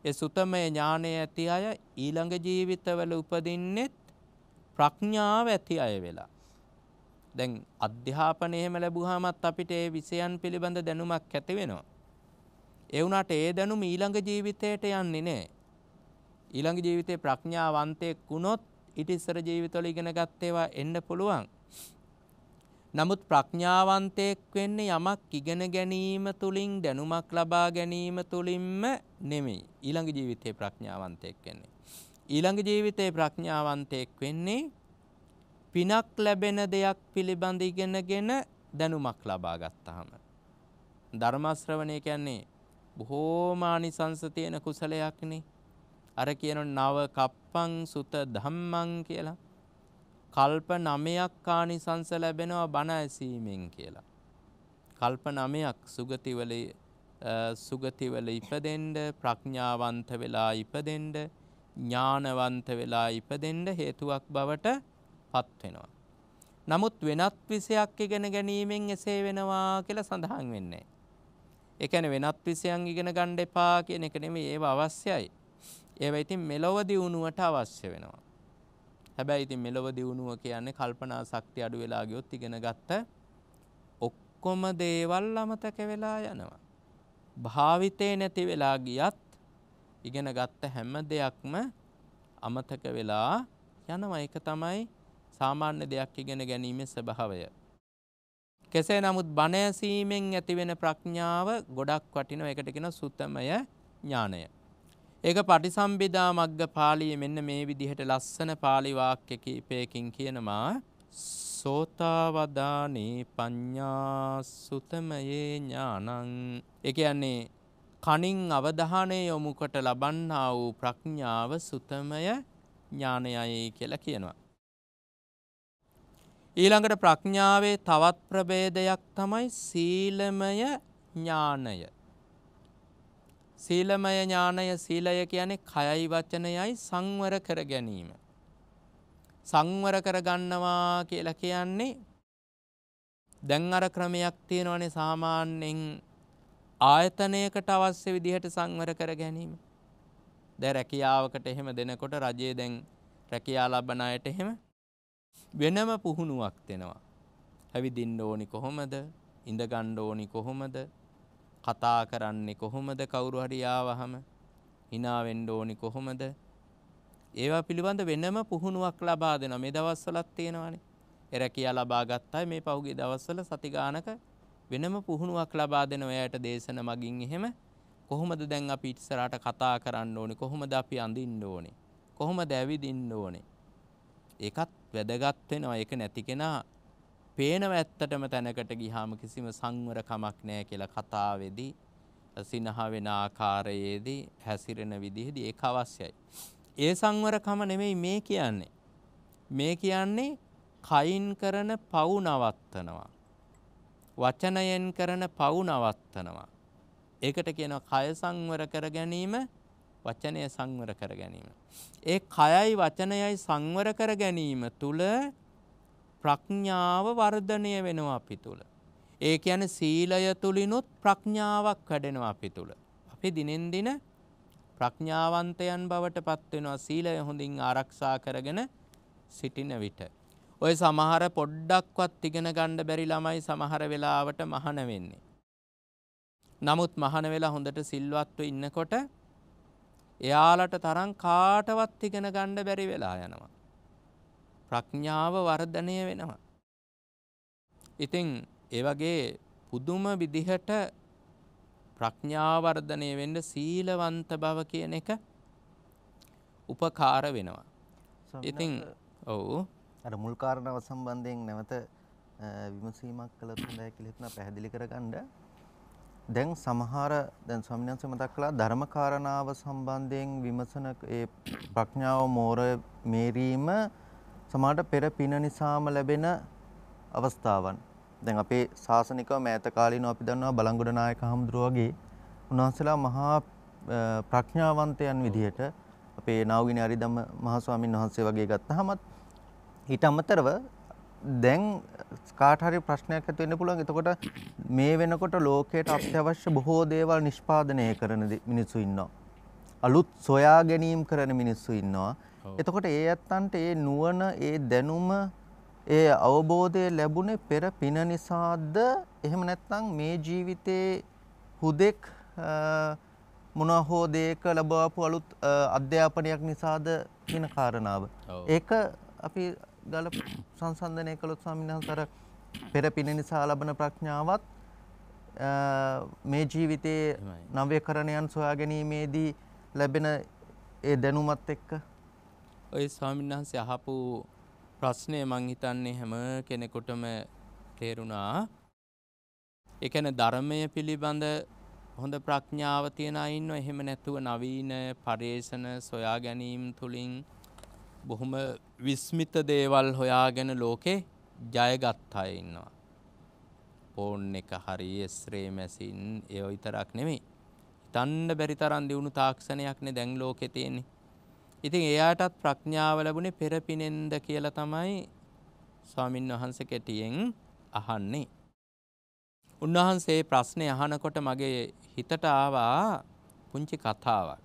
ඒ සුතමය ඥානය ඇති අය ඊළඟ ජීවිතවල උපදින්නෙත් ප්‍රඥාව ඇති අය වෙලා. දැන් අධ්‍යාපනය එහෙම ලැබුවාමත් අපිට ඒ විෂයන් පිළිබඳ දැනුමක් ඇති වෙනවා. ඒ වුණාට ඒ දැනුම ඊළඟ ජීවිතයට යන්නේ නැහැ. ඊළඟ ජීවිතේ ප්‍රඥාවන්තයෙක් වුණොත් ඊට ඉස්සර ජීවිතවල ඉගෙන ගත්ත ඒවා එන්න පුළුවන්. නමුත් ප්‍රඥාවන්තයෙක් වෙන්න යමක් ඉගෙන ගැනීම තුලින් දැනුමක් ලබා ගැනීම තුලින්ම නෙමෙයි ඊළඟ ජීවිතේ ප්‍රඥාවන්තයෙක් වෙන්නේ. ඊළඟ ජීවිතේ ප්‍රඥාවන්තයෙක් වෙන්නේ පිනක් ලැබෙන දෙයක් පිළිබඳ ඉගෙනගෙන දැනුමක් ලබා ගත්තාම. ධර්ම ශ්‍රවණය කියන්නේ බොහෝම ආනිසංස තියෙන කුසලයක්නේ. අර කියන නව කප්පං සුත ධම්මං කියලා. කල්ප නමයක් ආනිසංස ලැබෙනවා බණ ඇසීමෙන් කියලා. කල්ප නමයක් සුගතිවල සුගතිවල ඉපදෙන්න ප්‍රඥාවන්ත වෙලා ඉපදෙන්න ඥානවන්ත වෙලා ඉපදෙන්න හේතුවක් බවට පත් වෙනවා. නමුත් වෙනත් විෂයක් ඉගෙන ගැනීමෙන් එසේ වෙනවා කියලා සඳහන් වෙන්නේ. ඒ කියන්නේ වෙනත් විෂයන් ඉගෙන ගන්න එපා කියන එක නෙමෙයි ඒව අවශ්‍යයි. ඒව ඉතින් මෙලොව දියුණුවට අවශ්‍ය වෙනවා. හැබැයි ඉතින් මෙලොව දියුණුව කියන්නේ කල්පනා ශක්තිය අඩු වෙලා ගියොත් ඉගෙන ගත්ත ඔක්කොම දේවල් අමතක වෙලා යනවා. භාවිතේ නැති වෙලා ගියත් ඉගෙන ගත්ත හැම දෙයක්ම අමතක වෙලා යනවා. ඒක තමයි සාමාන්‍ය දෙයක් ඉගෙන ගැනීමේ ස්වභාවය. කෙසේ නමුත් බණ ඇසීමෙන් ඇතිවෙන ප්‍රඥාව ගොඩක් වටිනවා. ඒකට කියන සුතමය ඥානය. ඒක පටිසම්භිදා මග්ග පාලිය මෙන්න මේ විදිහට ලස්සන පාලිවාක්‍ය කීපයකින් කියනවා සෝතාවදානේ පඤ්ඤා සුතමයේ ඥානං ඒ කියන්නේ කනින් අවධානය යොමුකොට ලබන්නා වූ ප්‍රඥාව සුතමය ඥානයයි කියලා කියනවා. ඊළඟට ප්‍රඥාවේ තවත් ප්‍රභේදයක් තමයි සීලමය ඥානය. සීලමය ඥානය සීලය කියන්නේ කයයි වචනයයි සංවර කර ගැනීම. සංවර කරගන්නවා කියලා කියන්නේ දැන් අර ක්‍රමයක් තියෙනවනේ සාමාන්‍යයෙන් ආයතනයකට අවශ්‍ය විදිහට සංවර කර ගැනීම. දැ රැකියාවකට එහෙම දෙනකොට රජයේ දැන් රැකයා ලබන අයට එහෙම වෙනම පුහුණුවක් දෙෙනවා. හැවිදින්න ඕනි කොහොමද ඉඳගණ්ඩ ඕනි කොහොමද කතා කරන්නේ කොහොමද කවුරු හරි ආවහම hina වෙන්න ඕනි කොහොමද ඒවා පිළිබඳ වෙනම පුහුණුවක් ලබා දෙනවා මේ දවස්වලත් තියෙනවානේ එරකියා ලබා ගත්තා මේ පහුගිය දවස්වල සති ගානක වෙනම පුහුණුවක් ලබා දෙන ඔයාට දේශන මගින් එහෙම කොහොමද දැන් අපි ඉස්සරහට කතා කරන්න ඕනේ කොහොමද අපි අඳින්න ඕනේ කොහොමද ඇවිදින්න ඕනේ ඒකත් වැදගත් වෙනවා ඒක නැති කෙනා පේනව ඇත්තටම තැනකට ගිහාම කිසිම සංවරකමක් නෑ කියලා කතාවේදී සිනහ වෙන ආකාරයේදී හැසිරෙන විදිහේදී ඒක අවශ්‍යයි. ඒ සංවරකම නෙමෙයි මේ කියන්නේ. මේ කියන්නේ කයින් කරන පව් නවත්තනවා. වචනයෙන් කරන පව් නවත්තනවා. ඒකට කියනවා කය සංවර කර ගැනීම වචනය සංවර කර ගැනීම. ඒ කයයි වචනයයි සංවර කර ගැනීම තුළ ප්‍රඥාව වර්ධනය වෙනවා අපි තුළ. ඒ යන සීලය තුළිනුත් ප්‍රඥාවක් කඩෙනවා අපි තුළ. අපි දිනෙන් දින ප්‍රඥාවන්තයන් බවට පත්වෙනවා සීලය හොඳින් ආරක්ෂා කරගෙන සිටින විට. ඔය සමහර පොඩ්ඩක්වත් ඉගෙන ගණ්ඩ බැරි ළමයි සමහර වෙලාවට මහන වෙන්නේ. නමුත් මහන වෙලා හොඳට සිල්වත්ව ඉන්නකොට එයාලට තරම් කාටවත් ඉගෙන ගණ්ඩ බැරි වෙලා යනවා. ප්‍රඥාව වර්ධනය වෙනවා. ඉතින් ඒ වගේ පුදුම විදිහට ප්‍රඥාවර්ධනය වෙන්න සීලවන්ත බව කියන එක උපකාර වෙනවා. ඉතින් ඔවු අර මුල් කාරණාව සම්බන්ධයෙන් නැවත විමසීමක් කළොත් හොඳයි කියලා හිතන පැහැදිලි කරගන්න. දැන් සමහර දැන් ස්වාමීන් වහන්සේ මතක් කළා ධර්මකාරණාව සම්බන්ධයෙන් විමසන ඒ ප්‍රඥාව මෝර මේරීම සමහරට පෙර පින නිසාම ලැබෙන අවස්ථාවන්. දැන් අපේ ශාසනිකව මෑත කාලිනව අපි දන්නවා බලංගොඩ නායක හමුදුරුව වගේ උන්වහන්සේලා මහා ප්‍රඥාවන්තයන් විදිහට අපේ නාවගිනි අරිදම මහස්වාමීන් වහන්සේ වගේ ගත්තහමත් ඊට අමතරව දැන් කාට හරි ප්‍රශ්නයක් ඇති වෙන්න පුළුවන්. එතකොට මේ වෙනකොට ලෝකයට අත්‍යවශ්‍ය බොහෝ දේවල් නිෂ්පාදනය කරන මිනිස්සු ඉන්නවා. අලුත් සොයා ගැනීම කරන මිනිස්සු ඉන්නවා. එතකොට ඒ ඇත්තන්ට ඒ නුවණ ඒ දැනුම ඒ අවබෝධය ලැබුණේ පෙර පින නිසාද එහෙම නැත්නම් මේ ජීවිතේ හුදෙක් මොනවා හෝ දෙයක ලැබවපු අලුත් අධ්‍යාපනයක් නිසාද කියන කාරණාව. ඒක අපි ගල සංසන්දනය කළොත් ස්වාමීන් වහන්සේ පෙර පින නිසා ලබන ප්‍රඥාවත් මේ ජීවිතයේ නව්‍යකරණයන් සොයා ගැනීමේදී ලැබෙන ඒ දැනුමත් එක්ක ඔය ස්වාමීන් වහන්සේ අහපු ප්‍රශ්නය මං හිතන්නේ හැම කෙනෙකුටම තේරුණා. ඒ කියන්නේ ධර්මය පිළිබඳ හොඳ ප්‍රඥාව තියෙන අය ඉන්නවා. එහෙම නැතුව නවීන පරේෂණ සොයා ගැනීම තුලින් බොහොම විස්මිත දේවල් හොයාගෙන ලෝකේ ජයගත් අය ඉන්නවා. ෆෝන් එක හරි ස්රේ මැසින් ඒ විතරක් නෙමෙයි. හිතන්න බැරි තරම් දියුණු තාක්ෂණයක් නේ දැන් ලෝකේ තියෙන්නේ. ඉතින් එයාටත් ප්‍රඥාව ලැබුණේ පෙරපිනෙන්ද කියලා තමයි ස්වාමින් වහන්සේ කැටියෙන් අහන්නේ. උන්වහන්සේ ප්‍රශ්නේ අහනකොට මගේ හිතට ආවා පුංචි කතාවක්.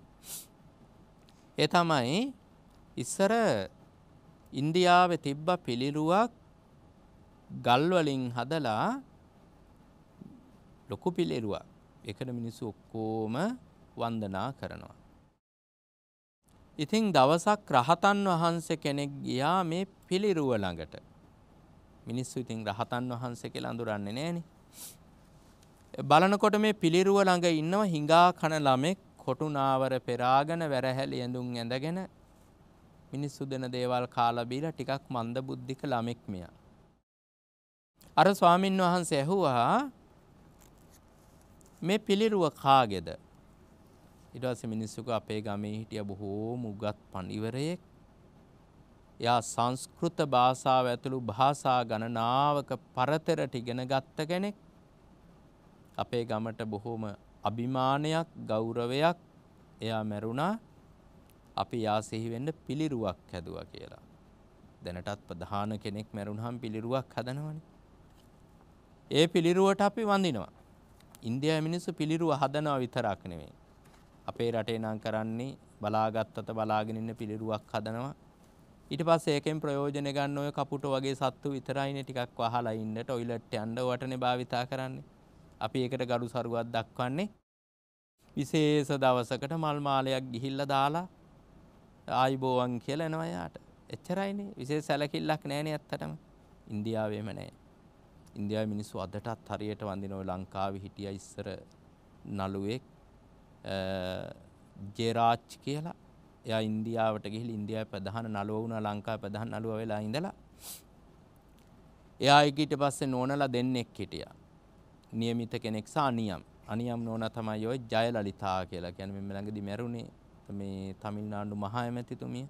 ඒ තමයි ඉස්සර ඉන්දියාවේ තිබ්බ පිළිරුවක් ගල් වලින් හදලා ලොකු පිළිරුවක්. ඒකට මිනිස්සු ඔක්කොම වන්දනා කරනවා. ඉතින් දවසක් රහතන් වහන්සේ කෙනෙක් ගියා මේ පිළිරුව ළඟට. මිනිස්සු ඉතින් රහතන් වහන්සේ කියලා අඳුරන්නේ නෑනේ. බලනකොට මේ පිළිරුව ළඟ ඉන්නව හිඟා කන ළමෙක් කොටුනාවර පෙරාගෙන වැරහැලි ඇඳුම් ඇඳගෙන මිනිස්සු දෙන දේවල් කාලා බීලා ටිකක් මන්ද බුද්ධික ළමෙක් මෙයා. අර ස්වාමින් වහන්සේ ඇහුවා මේ පිළිරුව කාගේද? ඊට පස්සේ මිනිස්සුක අපේ ගමේ හිටිය බොහෝම උගත් පඬිවරයෙක්. එයා සංස්කෘත භාෂාව ඇතුළු භාෂා ගණනාවක පරතරට ඉගෙන ගත්ත කෙනෙක්. අපේ ගමට බොහොම අභිමානයක් ගෞරවයක් එයා මැරුණා. අපි යා සිහිවෙන්න පිළිරුවක් හැදුවා කියලා. දැනටත් ප්‍රධාන කෙනෙක් මැරුණහම් පිළිරුවක් හදනවනේ. ඒ පිළිරුවට අපි වඳිනවා. ඉන්දියාවේ මිනිස්සු පිළිරුව හදනවා විතරක් නෙමෙයි. අපේ රටේ නම් කරන්නේ බලාගත්තත බලාගෙන ඉන්න පිළිරුවක් හදනවා. ඊට පස්සේ ඒකෙන් ප්‍රයෝජන ගන්න ඔය කපුට වගේ සත්තු විතරයිනේ ටිකක් වහලා ඉන්න ටොයිලට් යන්න වටනේ භාවිතා කරන්නේ. අපි ඒකට ගරු සරුවක් දක්වන්නේ විශේෂ දවසකට මල් මාලයක් ගිහිල්ලා දාලා ආයිබෝවන් කියලා එනවා යාට. එච්චරයිනේ. විශේෂ සැලකිල්ලක් නැහැනේ ඇත්තටම. ඉන්දියාවේම නැහැ. ඉන්දියාවේ මිනිස්සු අදටත් හරියට වඳින ඔය ලංකාවේ හිටියා ඉස්සර නළුවෙක් ජෙරාච් කියලා එයා ඉන්දියාවට ගිහිල්ලා ඉන්දියාවේ ප්‍රධාන නළුව වුණා ලංකාවේ ප්‍රධාන නළුව වෙලා ඉඳලා එයා ඊට පස්සේ නෝනලා දෙන්නෙක් හිටියා નિયમિત කෙනෙක් සහ අනියම් අනියම් නෝනා තමයි ඔය ජයලලිතා කියලා කියන්නේ මෙන්න ළඟදී මැරුණේ මේ තමිල්නාඩු මහා ඇමතිතුමිය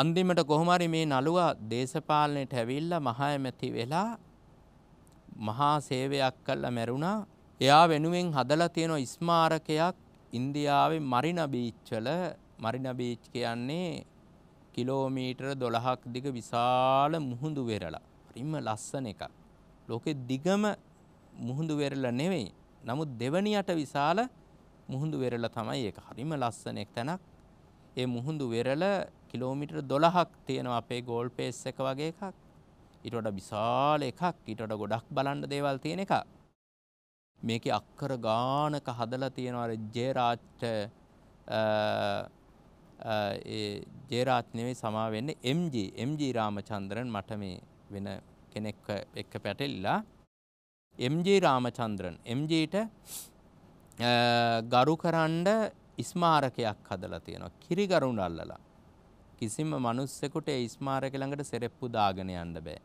අන්තිමට කොහොම හරි මේ නළුවා දේශපාලනයට ඇවිල්ලා මහා ඇමති වෙලා මහා සේවයක් කළා මැරුණා එයා වෙනුවෙන් හදලා තියෙන ස්මාරකයක් ඉන්දියාවේ මරින බීච් වල මරින බීච් කියන්නේ කිලෝමීටර 12ක් දිග විශාල මුහුදු වෙරළ. හරිම ලස්සන එකක්. ලෝකෙ දිගම මුහුදු වෙරළ නෙවෙයි. නමුත් දෙවනියට විශාල මුහුදු වෙරළ තමයි ඒක. හරිම ලස්සන එක් තැනක්. ඒ මුහුදු වෙරළ කිලෝමීටර 12ක් තියෙනවා අපේ ගෝල් පේස් එක වගේ එකක්. ඊට වඩා විශාල එකක්. ඊට වඩා ගොඩක් බලන්න දේවල් තියෙන එකක්. මේකේ අක්කර ගානක හදලා තියෙනවා අර ජේරාජ්ට ඒ ජේරාජ් නෙවෙයි සමා වෙන්නේ MG MG රාමචන්ද්‍රන් මට මේ වෙන කෙනෙක් එක්ක පැටලිලා MG රාමචන්ද්‍රන් MGට ගරුකරන්ඩ ඉස්මාරකයක් හදලා තියෙනවා කිරිගරුන් අල්ලලා කිසිම මිනිස්සෙකුට ඒ ඉස්මාරක ළඟට සෙරෙප්පු දාගෙන යන්න බෑ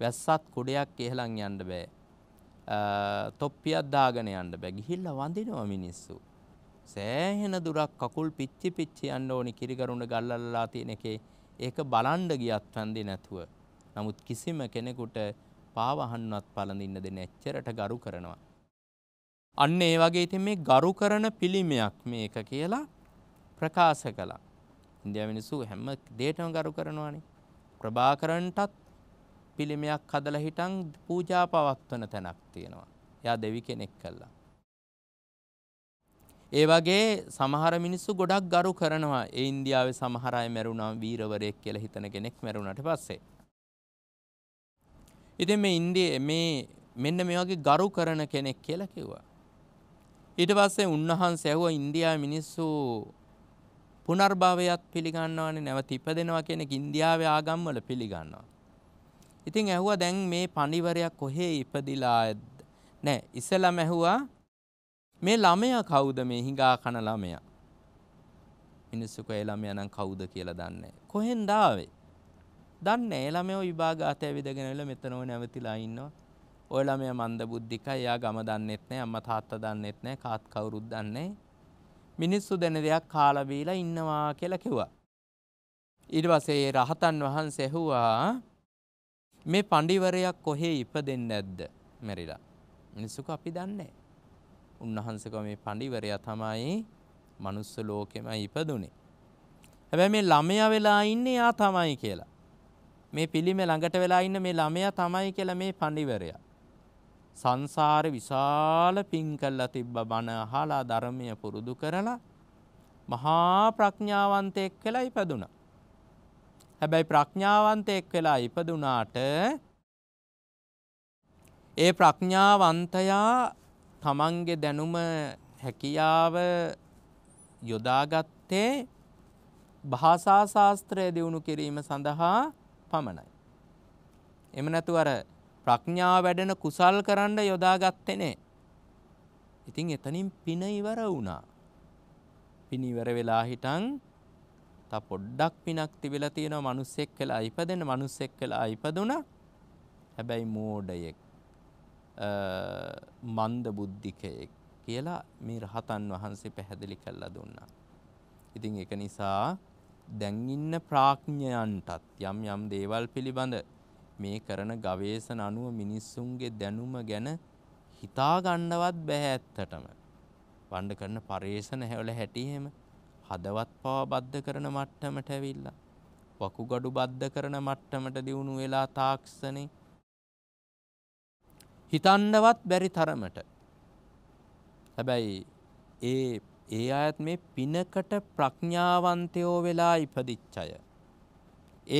වැස්සත් කුඩයක් ඉහළන් යන්න බෑ තොප්පියක් දාගෙන යන්න බෑ. ගිහිල්ලා වඳිනවා මිනිස්සු. සෑහෙන දුරක් කකුල් පිච්චි පිච්චි යන්න ඕනි කිරිගරුණ ගල්ලල්ලා තියෙන එකේ ඒක බලන්න ගියත් වන්දි නැතුව. නමුත් කිසිම කෙනෙකුට පාවහන්නවත් පළඳින්න දෙන එච්චරට ගරු කරනවා. අන්න ඒ වගේ ඉතින් මේ ගරු කරන පිළිමයක් මේක කියලා ප්‍රකාශ කළා. ඉන්දියාව මිනිස්සු හැම දෙයකම ගරු කරනවානේ. ප්‍රභාකරන්ටත් පිළිමයක් හදලා හිටන් පූජා පවත්වන තැනක් තියෙනවා. එයා දෙවි කෙනෙක් කළා. ඒ වගේ සමහර මිනිස්සු ගොඩක් ගරු කරනවා. ඒ ඉන්දියාවේ සමහර අය මැරුණාම වීරවරයෙක් කියලා හිතන කෙනෙක් මැරුණාට පස්සේ. ඉතින් මේ ඉන්දියේ මේ මෙන්න මේ වගේ ගරු කරන කෙනෙක් කියලා කිව්වා. ඊට පස්සේ උන්වහන්සේ ඇහුවා ඉන්දියාවේ මිනිස්සු පුනර්භවයත් පිළිගන්නවනේ නැවත ඉපදෙනවා කියන ඉන්දියාවේ ආගම්වල පිළිගන්නවා. ඉතින් ඇහුවා දැන් මේ පණිවරයක් කොහේ ඉපදිලාද? නෑ ඉස්සලම ඇහුවා මේ ළමයා කවුද මේ හිඟා කන ළමයා? මිනිස්සු කේ ළමයා නම් කවුද කියලා දන්නේ නැහැ. කොහෙන්ද ආවේ? දන්නේ නැහැ. ළමයා විභාගාත ඇවිදගෙන එල මෙතනෝ නැවතිලා ඉන්නවා. ඔය ළමයා මන්ද බුද්ධිකයි. එයා ගම දන්නෙත් නැහැ. අම්මා තාත්තා දන්නෙත් නැහැ. කාත් කවුරුත් දන්නේ මිනිස්සු දෙන දෙයක් කාලා ඉන්නවා කියලා කිව්වා. ඊට පස්සේ රහතන් වහන්සේ ඇහුවා මේ පඬිවරයක් කොහේ ඉපදෙන්නේ නැද්ද මැරිලා මිනිස්සුක අපි දන්නේ උන්වහන්සේක මේ පඬිවරයා තමයි manuss ලෝකෙම ඉපදුනේ හැබැයි මේ ළමයා වෙලා ඉන්නේ යා තමයි කියලා මේ පිළිමේ ළඟට වෙලා ඉන්න මේ ළමයා තමයි කියලා මේ පඬිවරයා සංසාර විශාල පිං කළා තිබ්බ බණ අහලා ධර්මය පුරුදු කරලා මහා ප්‍රඥාවන්තයෙක් කියලා ඉපදුනා හැබැයි ප්‍රඥාවන්තයෙක් වෙලා ඉපදුනාට ඒ ප්‍රඥාවන්තයා තමන්ගේ දැනුම හැකියාව යොදාගත්තේ භාෂා ශාස්ත්‍රය දියුණු කිරීම සඳහා පමණයි. එම නැතුව අර ප්‍රඥාව වැඩෙන කුසල් කරන්න යොදාගත්තේ නෑ. ඉතින් එතනින් පින ඉවර වුණා. පින ඉවර වෙලා හිටන් තාත්තා පොඩ්ඩක් පිනක් තිබිලා තියෙනවා මිනිස්සෙක් කියලා ඉපදෙන මිනිස්සෙක් කියලා ඉපදුණා. හැබැයි මෝඩයෙක් මන්ද බුද්ධිකයෙක් කියලා මේ රහතන් වහන්සේ පැහැදිලි කරලා දුන්නා. ඉතින් ඒක නිසා දැන් ඉන්න ප්‍රඥයන්ටත් යම් යම් දේවල් පිළිබඳ මේ කරන ගවේෂණ අනුව මිනිස්සුන්ගේ දැනුම ගැන හිතා ගන්නවත් බෑ ඇත්තටම. වණ්ඩ කරන පරේෂණ හැවල හැටි එහෙම හදවත් පව බද්ධ කරන මට්ටමට ඇවිල්ලා වකුගඩු බද්ධ කරන මට්ටමට දියුණු වෙලා තාක්ෂණේ හිතන්නවත් බැරි තරමට හැබැයි ඒ ඒ අයත් මේ පිනකට ප්‍රඥාවන්තයෝ වෙලා ඉපදිච්චය.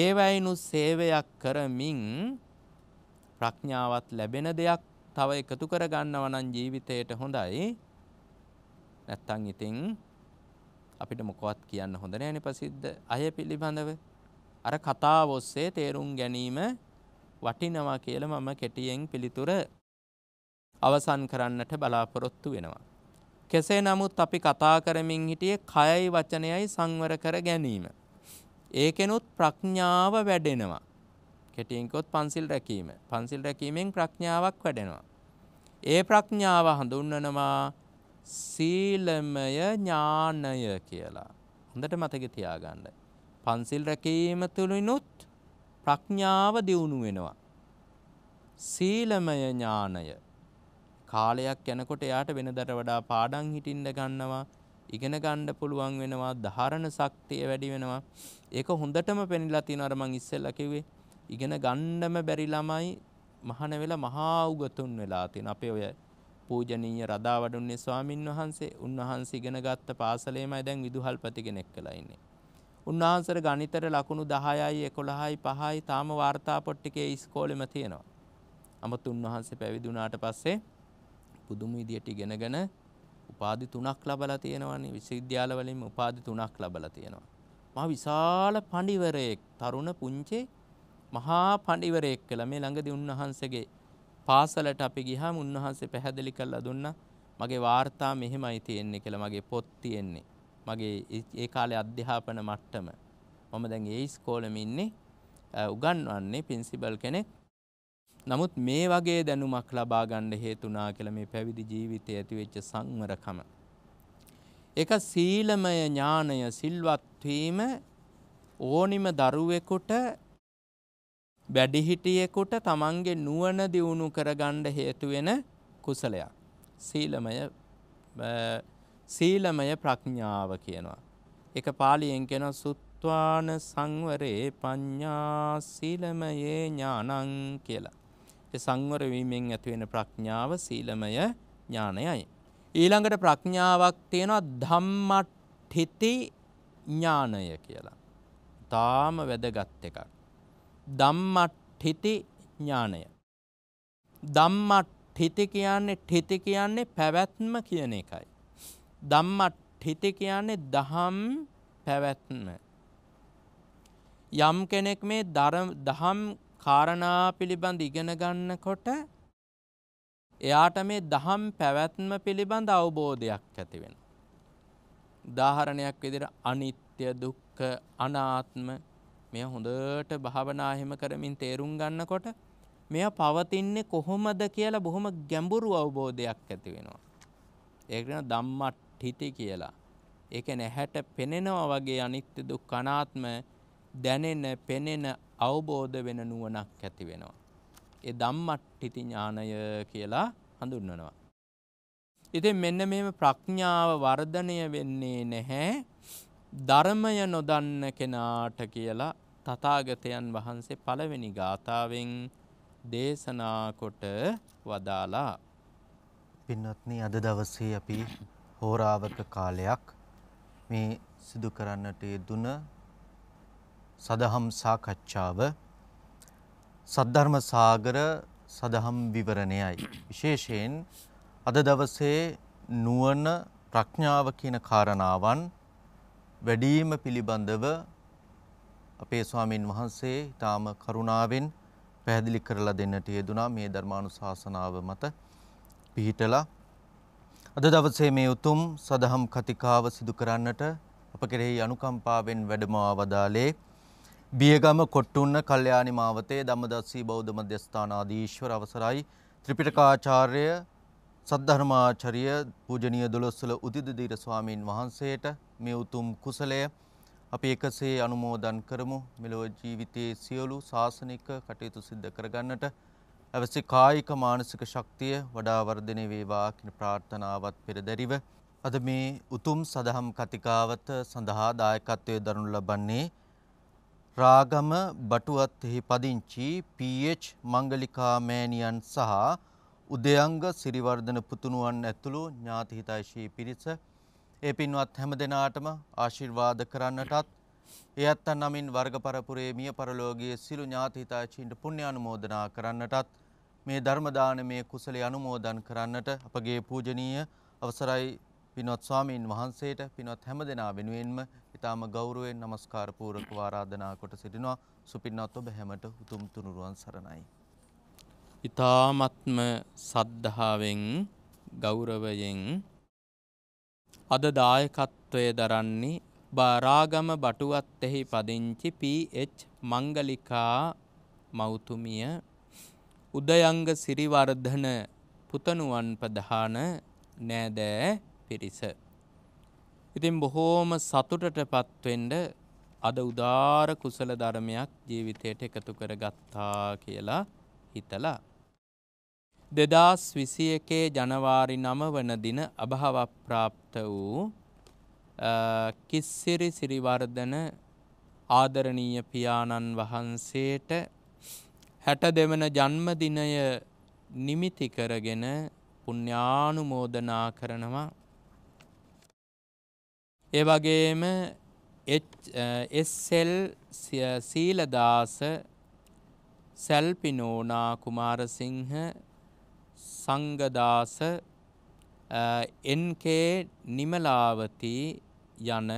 ඒවැයිනු සේවයක් කරමින් ප්‍රඥාවත් ලැබෙන දෙයක් තව එකතු කරගන්නවනන් ජීවිතයට හොඳයි නැත්තං ඉතිං අපිට මොකවත් කියන්න හොඳ නෑන ප්‍රසිද්ධ අය පිළිබඳව අර කතා ඔස්සේ තේරුම් ගැනීම වටිනවා කියල මම කෙටියෙන් පිළිතුර අවසන් කරන්නට බලාපොරොත්තු වෙනවා. කෙසේ නමුත් අපි කතා කරමින් හිටියේ කයයි වචනයයි සංවර කර ගැනීම. ඒකෙනුත් ප්‍රඥාව වැඩෙනවා. කෙටියන්කොත් පන්සිල් රැකීම පන්සිල් රැකීමෙන් ප්‍රඥාවක් වැඩෙනවා. ඒ ප්‍රඥාව හඳුන්නනවා සීලමය ඥානය කියලා. හොඳට මතක තියාගන්න. පන්සිල් රැකීම තුළිනුත් ප්‍රඥාව දියුණු වෙනවා. සීලමය ඥානය කාලයක් යනකොට එයාට වෙනදට වඩා පාඩම් හිටින්න ගන්නවා ඉගෙන ගන්න පුළුවන් වෙනවා ධාරණ ශක්තිය වැඩි වෙනවා ඒක හොඳටම පෙනිලා තියෙනවා අර මං ඉස්සෙල්ලා කිව්වේ ඉගෙන ගන්නම බැරි ළමයි මහාන වෙලා මහා උගතුන් වෙලා තියෙන අපේ ඔය පූජනීය රදා වඩුන්නේ ස්වාමින් වහන්සේ උන්වහන්සේ ඉගෙන ගත්ත පාසලේමයි දැන් විදුහල්පති කෙනෙක් වෙලා ඉන්නේ. උන්වහන්සේට ගණිතර ලකුණු 10යි 11යි 5යි තාම වාර්තාපොත් ටිකේ ඉස්කෝලෙම තියෙනවා. අමත් උන්වහන්සේ පැවිදි වුණාට පස්සේ පුදුම විදියට ඉගෙනගෙන උපාධි තුනක් ලබලා තියෙනවානේ විශ්වවිද්‍යාලවලින් උපාධි තුනක් ලබලා තියෙනවා. මා විශාල පඬිවරයෙක් තරුණ පුංචි මහා පඬිවරයෙක් කළා මේ ළඟදී උන්වහන්සේගේ පාසලට අපි ගිහාම උන්වහන්සේ පැහැදිලි කරලා දුන්නා මගේ වාර්තා මෙහෙමයි තියෙන්නේ කියලා මගේ පොත් තියෙන්නේ. මගේ ඒ කාලේ අධ්‍යාපන මට්ටම. මම දැන් ඒ ඉස්කෝලෙම ඉන්නේ උගන්වන්නේ පින්සිපල් කෙනෙක්. නමුත් මේ වගේ දැනුමක් ලබා ගන්න හේතුණා කියලා මේ පැවිදි ජීවිතයේ ඇතිවෙච්ච සංවරකම. ඒක සීලමය ඥානය සිල්වත් වීම ඕනිම දරුවෙකුට වැඩිහිටියෙකුට තමන්ගේ නුවණ දියුණු කරගන්න හේතු වෙන කුසලයක්. සීලමය සීලමය ප්‍රඥාව කියනවා. ඒක පාලියෙන් කියන සුත්වාන සංවරේ පඤ්ඤා සීලමයේ ඥානං කියලා. ඒ සංවර වීමෙන් ඇතිවෙන ප්‍රඥාව සීලමය ඥානයයි. ඊළඟට ප්‍රඥාවක් තියෙනවා ධම්මට්ඨිති ඥානය කියලා. තාම වැදගත් එකක්. ධම්මට්ඨිති ඥානය. ධම්මට්ඨිති කියන්නේ ඨිති කියන්නේ පැවැත්ම කියන එකයි. ධම්මට්ඨිති කියන්නේ දහම් පැවැත්ම. යම් කෙනෙක් මේ දහම් කාරණා පිළිබඳ ඉගෙන ගන්නකොට එයාට මේ දහම් පැවැත්ම පිළිබඳ අවබෝධයක් ඇති වෙන. උදාහරණයක් විදිහට අනිත්‍ය දුක්ඛ අනාත්ම මෙය හොඳට භාවනාහෙම කරමින් තේරුම් ගන්නකොට මෙය පවතින්නේ කොහොමද කියලා බොහොම ගැඹුරු අවබෝධයක් ඇති වෙනවා. ඒකන ධම්මට්ඨිති කියලා. ඒක නැහැට පෙනෙනවා වගේ අනිත්‍ය දුක් අනාත්ම දැනෙන පෙනෙන අවබෝධ වෙන නුවණක් ඇති වෙනවා. ඒ ධම්මට්ඨිති ඥානය කියලා හඳුන්වනවා. ඉතින් මෙන්න මේම ප්‍රඥාව වර්ධනය වෙන්නේ නැහැ ධර්මය නොදන්න කෙනාට කියලා තථාගතයන් වහන්සේ පළවෙනි ගාථාවෙන් දේශනා කොට වදාලා. පින්වත්නි අද දවසේ අපි හෝරාවක කාලයක් මේ සිදු කරන්නට යෙදුන සදහම් සාකච්ඡාව සද්ධර්ම සාගර සදහම් විවරණයයි. විශේෂයෙන් අද දවසේ නුවණ ප්‍රඥාව කියන කාරණාවන් වැඩිම පිළිබඳව අපේ ස්වාමින් වහන්සේ ඊටාම කරුණාවෙන් පැහැදිලි කරලා දෙන්නට යෙදුනා මේ ධර්මානුශාසනාව මත පිහිටලා අද දවසේ මේ උතුම් සදහම් කතිකාව සිදු කරන්නට අප කෙරෙහි අනුකම්පාවෙන් වැඩමවා වදාලේ බියගම කොට්ටුන්න කල්යාණි මාවතේ ධම්මදස්සී බෞද්ධ මධ්‍යස්ථානාධීශවර අවසරයි ත්‍රිපිටකාචාර්ය සද්ධර්මාචාර්ය පූජනීය දොළොස්වල උදිත දීර ස්වාමින් වහන්සේට මේ උතුම් කුසලය අපි එකසේ අනුමෝදන් කරමු මෙලොව ජීවිතයේ සියලු ශාසනික කටයුතු සිද්ධ කරගන්නට අවැසි කායික මානසික ශක්තිය වඩා වර්ධනය වේවා කියන ප්‍රාර්ථනාවත් පෙරදැරිව අද මේ උතුම් සදහම් කතිකාවත සඳහා දායකත්වයේ දරනු ලබන්නේ රාගම බටුවත්හි පදිංචි පH මංගලිකා මෑණියන් සහ උදයංග සිරිවර්ධන පුතුණුවන් ඇතුළු ඥාතිහිතයිශී පිරිස ඒ පින්වත් හැම දෙනාටම ආශිර්වාද කරන්නටත් ඒ ඇත්තන් නමින් වර්ගපරපුරේ මිය පරලෝකයේ සිළු ඥාතිහිතයින්ට පුණ්‍ය අනුමෝදනා කරන්නටත් මේ ධර්ම දානමේ කුසලයේ අනුමෝදන් කරන්නට අපගේ පූජනීය අවසරයි පින්වත් ස්වාමීන් වහන්සේට පින්වත් හැම දෙනා වෙනුවෙන්ම ඊටාම ගෞරවයෙන් নমස්කාර පූර්වක ආරාධනා කොට සිටිනවා සුපින්වත් ඔබ හැමට උතුම් තුනුරුවන් සරණයි ඊ타ත්ම සද්ධාවෙන් ගෞරවයෙන් අද දායකත්වය දරන්නේ බාරාගම බටුවත්තෙහි පදිංචි පීච් මංගලිකා මෞතුමිය උදයංග සිරිවර්ධන පුතනුවන් ප්‍රධාන නෑදෑ පිරිස. ඉතින් බොහෝම සතුටට පත්වෙන්ඩ අද උදාර කුසල ධර්මයක් ජීවිතයට එකතු කර ගත්තා කියලා හිතලා. දෙදස් විසි එකේ ජනවාරි නම වන දින අභාවප්‍රාප්ත වූ කිස්සිරි සිරිවර්ධන ආදරණීය පියාණන් වහන්සේට හැට දෙවන ජන්මදිනය නිමිති කරගෙන පුුණ්ඥානුමෝදනා කරනවා. ඒ වගේම එස්සෙල් සීලදාස සැල්පිනෝනා කුමාරසිංහ සංගදාස එන්කේ නිමලාවති යන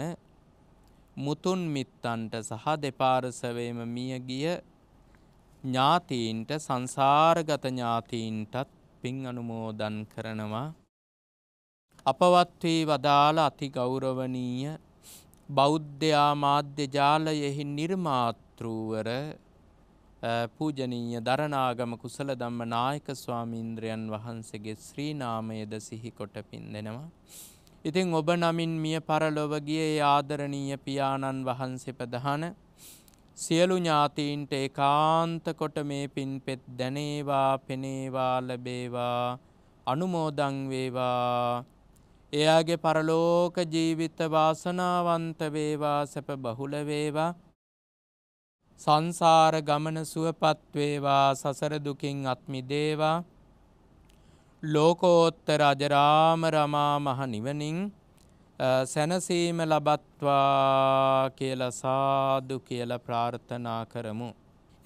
මුතුන් මිත්තන්ට සහ දෙපාරසවේම මිය ගිය ඥාතීන්ට සංසාරගත ඥාතීන්ටත් පින් අනුමෝදන් කරනවා අපවත් වී වදාළ අති ගෞරවනීය බෞද්ධ ආමාද්‍ය ජාලයෙහි නිර්මාතෘවර පූජනීය දරණාගම කුසල ධම්ම නායක ස්වාමීන්ද්‍රයන් වහන්සේගේ ශ්‍රී නාමයද සිහිකොට පින්දෙනවා. ඉතින් ඔබ නමින් මිය පරලොවගේ ආදරණීය පියාණන් වහන්සේ ප්‍රධාන සියලු ඥාතීන්ට ඒකාන්ත කොට මේ පින් පෙත් දැනේවා පෙනේවා ලැබේවා අනුමෝදං වේවා එයාගේ පරලෝක ජීවිත වාසනාවන්ත වේවා සැප බහුල වේවා සංසාර ගමන සුවපත් වේවා සසර දුකින් අත් මිදේවා ලෝකෝත්තර අජරාම රමා මහ නිවනින් සැනසීම ලබත්වා කියල සාදු කියල ප්‍රාර්ථනා කරමු.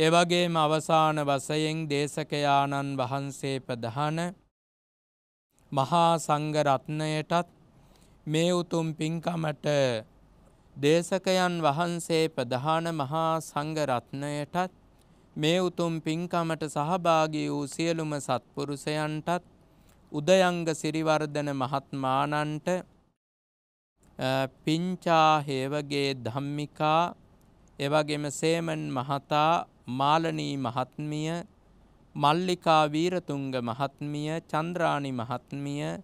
එවගේම අවසාන වසයෙන් දේශකයාණන් වහන්සේ ප්‍රදහන මහා සංගරත්නයටත් මේ උතුම් පින්කමට දේශකයන් වහන්සේ ප්‍රධාන මහා සංඝරත්නයටත් මේ උතුම් පින්කමට සහභාගී වූ සියලුම සත්පුරුෂයන්ටත් උදයංග සිරිවර්ධන මහත්මානන්ට පිංචා හේවගේ ධම්මිකා එවගේම සේමන් මහතා මාලනී මහත්මිය මල්ලිකා වීරතුංග මහත්මිය චන්ද්‍රාණි මහත්මිය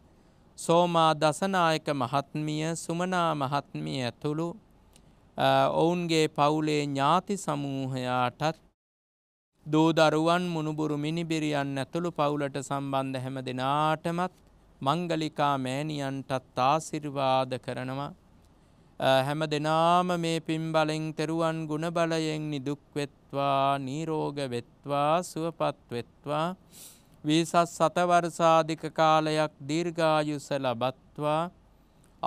සෝමා දසනායක මහත්මිය සුමනා මහත්මිය ඇතුළු ඔවුන්ගේ පවුලේ ඥාති සමූහයාටත් දූ දරුවන් මුණුබුරු මිනිබිරියන් ඇතුළු පවුලට සම්බන්ධ හැම දෙනාටමත් මංගලිකා මෑණියන්ටත් ආසිර්වාද කරනවා හැම දෙනාම මේ පින්බලෙන් තෙරුවන් ගුණබලයෙන් නිදුක් වෙත්වා නිරෝග වෙත්වා සුවපත් වෙත්වා වීසස් සතවර්සාධික කාලයක් දීර්ඝායුස ලබත්වා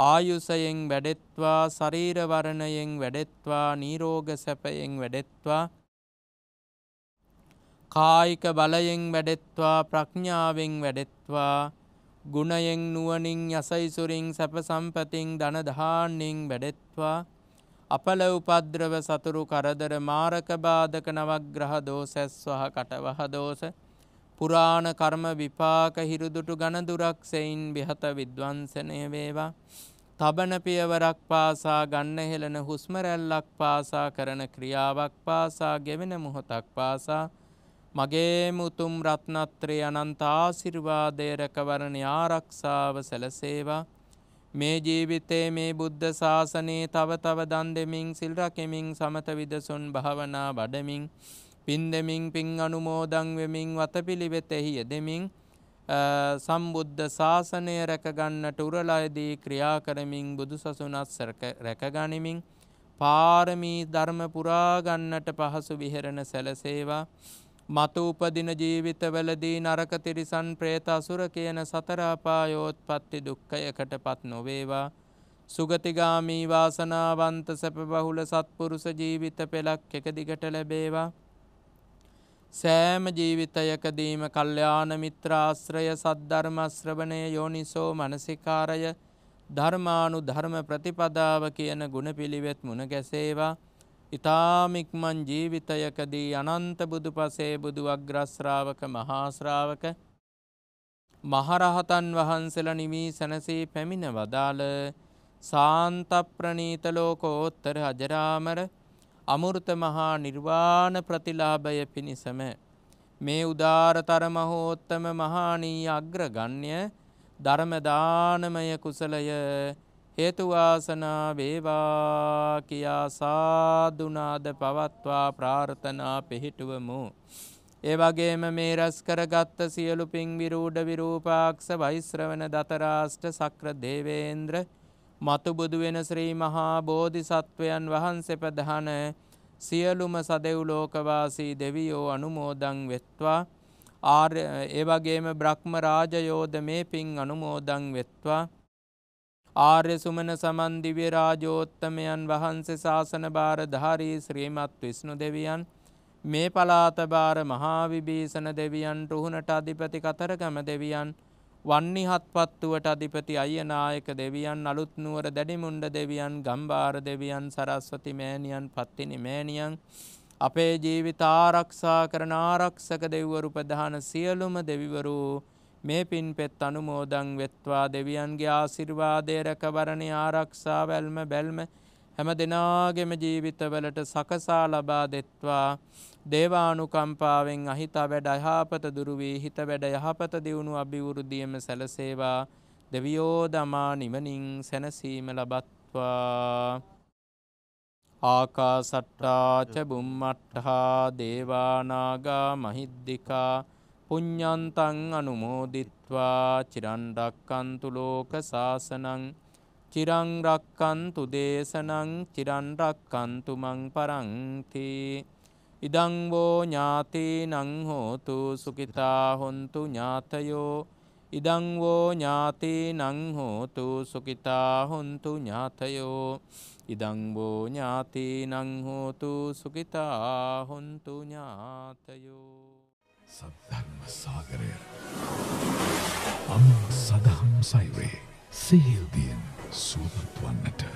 ආයුසයෙන් වැඩෙත්වා ශරීරවරණයෙන් වැඩෙත්වා නීරෝග සැපයෙන් වැඩෙත්වා කායික බලයෙන් වැඩෙත්වා ප්‍රඥාවෙන් වැඩෙත්වා ගුණයෙන් නුවනින් යසයිසුරින් සැප සම්පතින් ධනධාන්‍යෙන් වැඩෙත්වා අපල උපද්‍රව සතුරු කරදර මාරක බාධක නවග්‍රහ දෝසැස්වහ කටවහ දෝස පුරාණ කර්ම විපාක හිරුදුටු ගණදුරක් සෙයින් බිහත විද්වංසනය වේවා. තබන පියවරක් පාසා ගන්න හෙළන හුස්මරැල්ලක් පාසා කරන ක්‍රියාවක් පාසා ගෙවෙන මොහොතක් පාසා මගේ මුතුම් රත්නත්‍රය අනන්ත ආසිර්වාදය රැකවරණ ආරක්ෂාව සැලසේවා. මේ ජීවිතයේ මේ බුද්ධ ශාසනයේ තව තව දන් දෙමින් සිල් රකිමින් සමත විදසුන් භාවනා වඩමින් පින් දෙමින් පින් අනුමෝදන් වෙමින් වතපිළිවෙතෙහි යෙදෙමින් සම්බුද්ධ ශාසනය රැකගන්නට උරලයේදී ක්‍රියා කරමින් බුදුසසුනත් රැකගනිමින් පාරමී ධර්ම පුරා ගන්නට පහසු විහෙරණ සැලසේවා මතු උපදින ජීවිතවලදී නරක තිරිසන් പ്രേත අසුර කියන සතර අපායෝත්පත්ති දුක්ඛයකටපත් නොවේවා සුගතිගාමි වාසනාවන්ත සැප බහුල සත්පුරුෂ ජීවිත පෙලක් එක දිගට ලැබේවා සෑම ජීවිතයකදීම කල්්‍යාන මිත්‍රාශ්‍රය සද්ධර්මශ්‍රවණය යෝනිසෝ මනසිකාරය ධර්මානු ධර්ම ප්‍රතිපදාව කියන ගුණපිළිවෙත් මුණ ගැසේවා ඉතාමික්මන් ජීවිතයකදී අනන්ත බුදු පසේ බුදු අග්‍රශ්‍රාවක මහාශ්‍රාවක මහරහතන් වහන්සල නිමී සැනසී පැමිණ වදාළ සාන්තප්‍රනීතලෝකෝත්තර හජරාමර අමෘත මහා නිර්වාණ ප්‍රතිලාභය පිණිසම මේ උදාරතර මහෝත්තම මහානී අග්‍රගණ්‍ය ධර්මදානමය කුසලය හේතුවාසනා වේවා කියා සාදුනාද පවත්වා ප්‍රාර්ථනා පිහිටුවමු. ඒවගේම මේ රැස් කරගත්ත සියලු පින් විරූඩ විරූපාක්ෂ වෛශ්‍රවන දතරාෂ්ට සක්‍ර දේවේන්ද්‍ර මතුබුදු වෙන ශ්‍රී මහා බෝධිසත්වයන් වහන්සේ ප්‍රධාන සියලුම සදෙව් ලෝකවාසී දෙවියෝ අනුමෝදන් වෙත්වා ආර්ය ඒ වගේම බ්‍රහ්ම රාජයෝද මේ පින් අනුමෝදන් වෙත්වා ආර්ය සුමන සමන් දිව්‍ය රාජෝත්තමයන් වහන්සේ ශාසන භාරධාරී ශ්‍රීමත් විෂ්ණු දෙවියන් මේ පලාත භාර මහා විභීෂණ දෙවියන් රුහුණට අධිපති කතරගම දෙවියන් වන්නිහත්පත්තුවට අධිපති අයනායක දෙවියන් අලුත් නුවර දැඩිමුණ්ඩ දෙවියන් ගම්බාර දෙවියන් සරස්වති මෑණියන් පත්තිනි මෑණියන් අපේ ජීවිත ආරක්ෂා කරන ආරක්ෂක දෙව්වරු ප්‍රධාන සියලුම දෙවිවරු මේ පින් පෙත් අනුමෝදන් වෙත්වා දෙවියන්ගේ ආසිර්වාදය රැකවරණේ ආරක්ෂා වැල්ම බැල්ම හැම දෙනාගෙම ජීවිතවලට සකසා ලබා දෙත්වා දේවානුකම්පාවෙන් අහිත වැඩ යහපත දුරුවී හිත වැඩ යහපත දියුණු අභිවෘද්ධියම සැලසේවා දෙවියෝ දමා නිවනින් සැනසීම ලබත්වා ආකාසට්ටාච බුම්මට්ටහා දේවානාගා මහිද්දිකා පුඤ්ඥන්තං අනුමෝදිත්වා චිරන්ඩක්කන්තු ලෝක සාසනං චිරංරක්කන්තු දේශනං චිරන්ඩක්කන්තුමං පරංතිී ඉදංවෝ ඥාති නංහෝතු සුකිතා හොන්තු ඥාතයෝ ඉදංවෝ ඥාති නංහෝතු සුකිතා හොන්තු ඥාතයෝ ඉදංවෝ ඥාති නංහෝතු සුකිතා හොන්තු ඥාතයෝ සද්ධර්ම සාගරය අම සදහම් සයිවේ සේල්දියෙන් සූපත්වන්නට